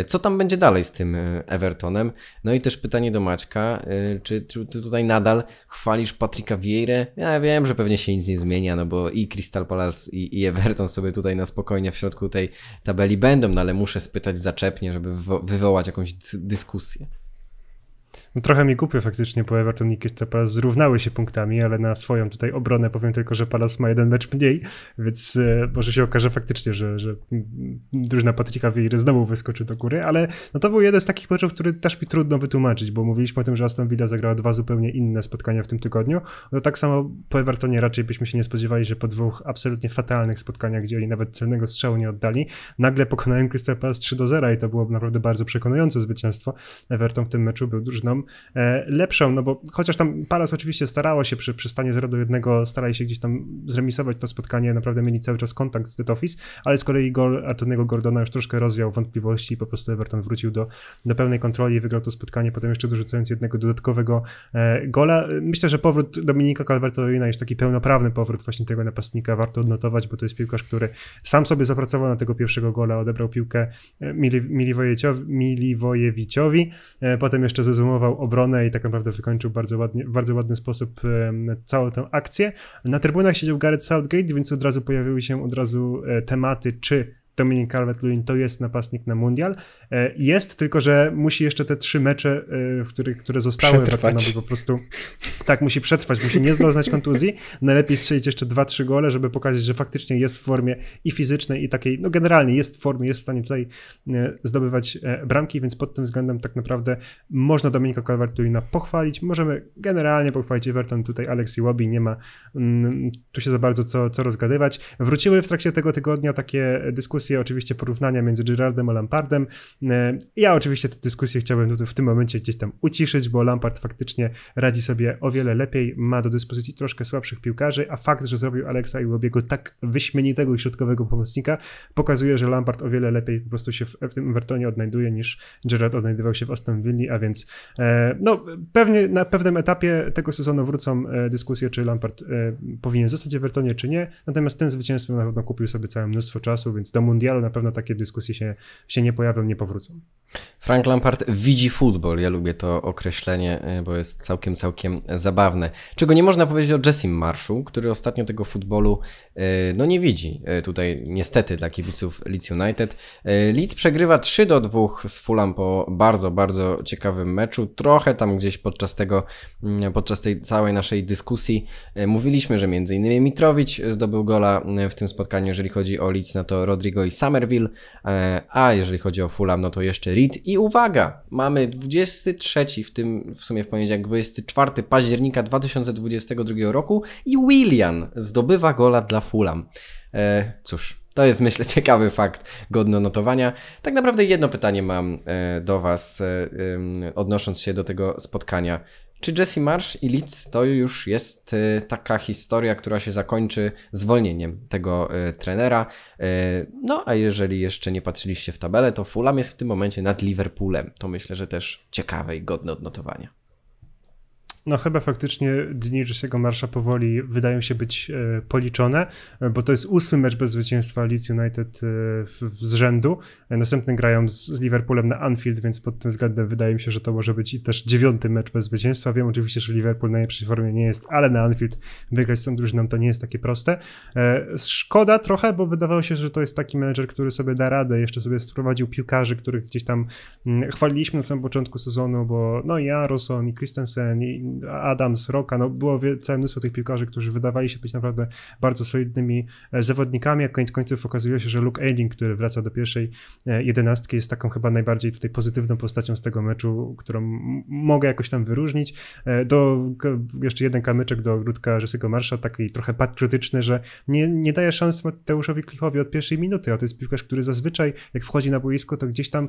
Co tam będzie dalej z tym Evertonem? No i też pytanie do Maćka, czy, ty tutaj nadal chwalisz Patryka Vieira? Ja wiem, że pewnie się nic nie zmienia, no bo i Crystal Palace i, i Everton sobie tutaj na spokojnie w środku tej tabeli będą, no ale muszę spytać zaczepnie, żeby wywołać jakąś dyskusję. No, trochę mi głupio faktycznie, bo Everton i Crystal Palace zrównały się punktami, ale na swoją tutaj obronę powiem tylko, że Palace ma jeden mecz mniej, więc e, może się okaże faktycznie, że, że drużyna Patryka Vieira znowu wyskoczy do góry, ale no to był jeden z takich meczów, który też mi trudno wytłumaczyć, bo mówiliśmy o tym, że Aston Villa zagrała dwa zupełnie inne spotkania w tym tygodniu. No tak samo po Evertonie raczej byśmy się nie spodziewali, że po dwóch absolutnie fatalnych spotkaniach, gdzie oni nawet celnego strzału nie oddali, nagle pokonają Crystal Palace 3 do 0 i to było naprawdę bardzo przekonujące zwycięstwo. Everton w tym meczu był drużyną E, lepszą, no bo chociaż tam Palas oczywiście starało się przy, przy stanie 0 do 1, starali się gdzieś tam zremisować to spotkanie, naprawdę mieli cały czas kontakt z The Office, ale z kolei gol Artonego Gordona już troszkę rozwiał wątpliwości i po prostu Everton wrócił do, do pełnej kontroli i wygrał to spotkanie, potem jeszcze dorzucając jednego dodatkowego e, gola. Myślę, że powrót Dominika Calvertoina, już taki pełnoprawny powrót właśnie tego napastnika warto odnotować, bo to jest piłkarz, który sam sobie zapracował na tego pierwszego gola, odebrał piłkę e, Miliwojewiciowi, Miliwojewiciowi potem jeszcze zezumował zaatakował obronę i tak naprawdę wykończył bardzo ładnie, w bardzo ładny sposób całą tę akcję. Na trybunach siedział Gareth Southgate, więc od razu pojawiły się od razu e, tematy, czy Dominic Calvert-Lewin to jest napastnik na mundial. E, jest, tylko że musi jeszcze te trzy mecze, e, które, które zostały Watanowi po prostu, tak, musi przetrwać, musi nie zdoznać kontuzji. Najlepiej strzelić jeszcze dwa, trzy gole, żeby pokazać, że faktycznie jest w formie i fizycznej, i takiej, no generalnie jest w formie, jest w stanie tutaj e, zdobywać bramki, więc pod tym względem tak naprawdę można Dominika Calvert-Lewina pochwalić. Możemy generalnie pochwalić Everton, tutaj Alex i nie ma mm, tu się za bardzo co, co rozgadywać. Wróciły w trakcie tego tygodnia takie dyskusje dyskusję oczywiście porównania między Gerardem a Lampardem. E, ja oczywiście tę dyskusję chciałbym tutaj w tym momencie gdzieś tam uciszyć, bo Lampard faktycznie radzi sobie o wiele lepiej, ma do dyspozycji troszkę słabszych piłkarzy, a fakt, że zrobił Alexa i Łobiego, tak wyśmienitego i środkowego pomocnika, pokazuje, że Lampard o wiele lepiej po prostu się w, w tym Evertonie odnajduje niż Gerard odnajdywał się w Aston Villa, a więc e, no pewnie na pewnym etapie tego sezonu wrócą e, dyskusje, czy Lampard e, powinien zostać w Evertonie, czy nie, natomiast ten zwycięstwo na pewno kupił sobie całe mnóstwo czasu, więc domu mundialu na pewno takie dyskusje się, się nie pojawią, nie powrócą. Frank Lampard widzi futbol. Ja lubię to określenie, y, bo jest całkiem, całkiem zabawne. Czego nie można powiedzieć o Jessim Marszu, który ostatnio tego futbolu y, no nie widzi. Y, tutaj niestety dla kibiców Leeds United. Leeds przegrywa 3 do 2 z Fulham po bardzo, bardzo ciekawym meczu. Trochę tam gdzieś podczas tego, mm, podczas tej całej naszej dyskusji mówiliśmy, że między innymi Mitrowicz zdobył gola w tym spotkaniu. Jeżeli chodzi o Leeds, na no to Rodrigo i Somerville, e, a jeżeli chodzi o Fulham, no to jeszcze Reed i uwaga, mamy 23 w tym, w sumie w poniedziałek, 24 października 2022 roku i Willian zdobywa gola dla Fulham. E, cóż, to jest myślę ciekawy fakt, godny notowania. Tak naprawdę jedno pytanie mam e, do Was, odnosząc się do tego spotkania. Czy Jesse Marsh i Leeds to już jest y, taka historia, która się zakończy zwolnieniem tego y, trenera? Y, no a jeżeli jeszcze nie patrzyliście w tabelę, to Fulham jest w tym momencie nad Liverpoolem. To myślę, że też ciekawe i godne odnotowania no chyba faktycznie dni Jessego Marsza powoli wydają się być e, policzone, e, bo to jest ósmy mecz bez zwycięstwa Leeds United e, z rzędu. Następny grają z, Liverpoolem na Anfield, więc pod tym względem wydaje mi się, że to może być i też dziewiąty mecz bez zwycięstwa. Wiem oczywiście, że Liverpool na najlepszej formie nie jest, ale na Anfield wygrać z tą drużyną to nie jest takie proste. Szkoda trochę, bo wydawało się, że to jest taki menedżer, który sobie da radę, jeszcze sobie sprowadził piłkarzy, których gdzieś tam mm, chwaliliśmy na samym początku sezonu, bo no i Aronson i Christensen i Adams, Roka, no było całe mnóstwo tych piłkarzy, którzy wydawali się być naprawdę bardzo solidnymi e, zawodnikami, a koniec końców okazuje się, że Luke Ayling, który wraca do pierwszej e, jedenastki, jest taką chyba najbardziej tutaj pozytywną postacią z tego meczu, którą mogę jakoś tam wyróżnić. E, do, jeszcze jeden kamyczek do ogródka Jesse'ego Marsza, taki trochę patriotyczny, że nie, nie daje szans Mateuszowi Klichowi od pierwszej minuty, a to jest piłkarz, który zazwyczaj jak wchodzi na boisko, to gdzieś tam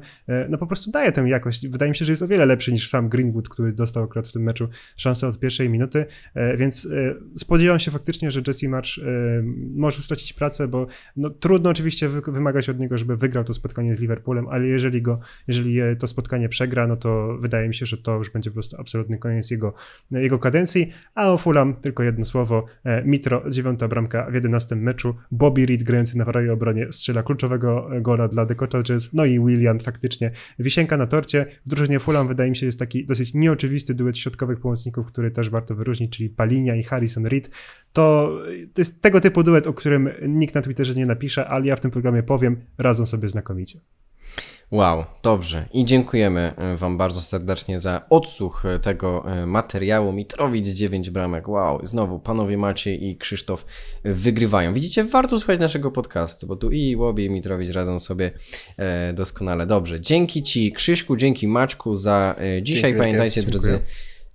no po prostu daje tę jakość. Wydaje mi się, że jest o wiele lepszy niż sam Greenwood, który dostał akurat w tym meczu szansę od pierwszej minuty, e, więc e, spodziewam się faktycznie, że Jesse March e, może stracić pracę, bo no, trudno oczywiście wymagać od niego, żeby wygrał to spotkanie z Liverpoolem, ale jeżeli, go, jeżeli to spotkanie przegra, no to wydaje mi się, że to już będzie po prostu absolutny koniec jego, jego kadencji, a o Fulham tylko jedno słowo, Mitro, dziewiąta bramka w jedenastym meczu, Bobby Reed grający na prawej obronie strzela kluczowego gola dla Dakota Jazz, no i William faktycznie wisienka na torcie, w drużynie Fulham wydaje mi się jest taki dosyć nieoczywisty duet środkowych pomocników pomocników, który też warto wyróżnić, czyli Palinia i Harrison Reed, to, to jest tego typu duet, o którym nikt na Twitterze nie napisze, ale ja w tym programie powiem, radzą sobie znakomicie. Wow, dobrze. I dziękujemy e, Wam bardzo serdecznie za odsłuch e, tego e, materiału. Mitrowicz 9 bramek. Wow, znowu panowie Maciej i Krzysztof wygrywają. Widzicie, warto słuchać naszego podcastu, bo tu i Łobie i Mitrowicz radzą sobie doskonale. Dobrze. Dzięki Ci, Krzyśku, dzięki Maćku za dzisiaj. Dziękuję, Pamiętajcie, dziękuję. drodzy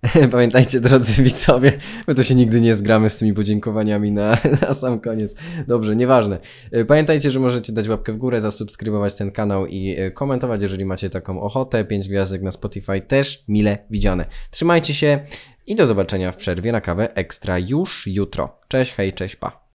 Pamiętajcie, drodzy widzowie, my to się nigdy nie zgramy z tymi podziękowaniami na, na sam koniec. Dobrze, nieważne. E, pamiętajcie, że możecie dać łapkę w górę, zasubskrybować ten kanał i e, komentować, jeżeli macie taką ochotę. 5 gwiazdek na Spotify też mile widziane. Trzymajcie się i do zobaczenia w przerwie na kawę ekstra już jutro. Cześć, hej, cześć, pa.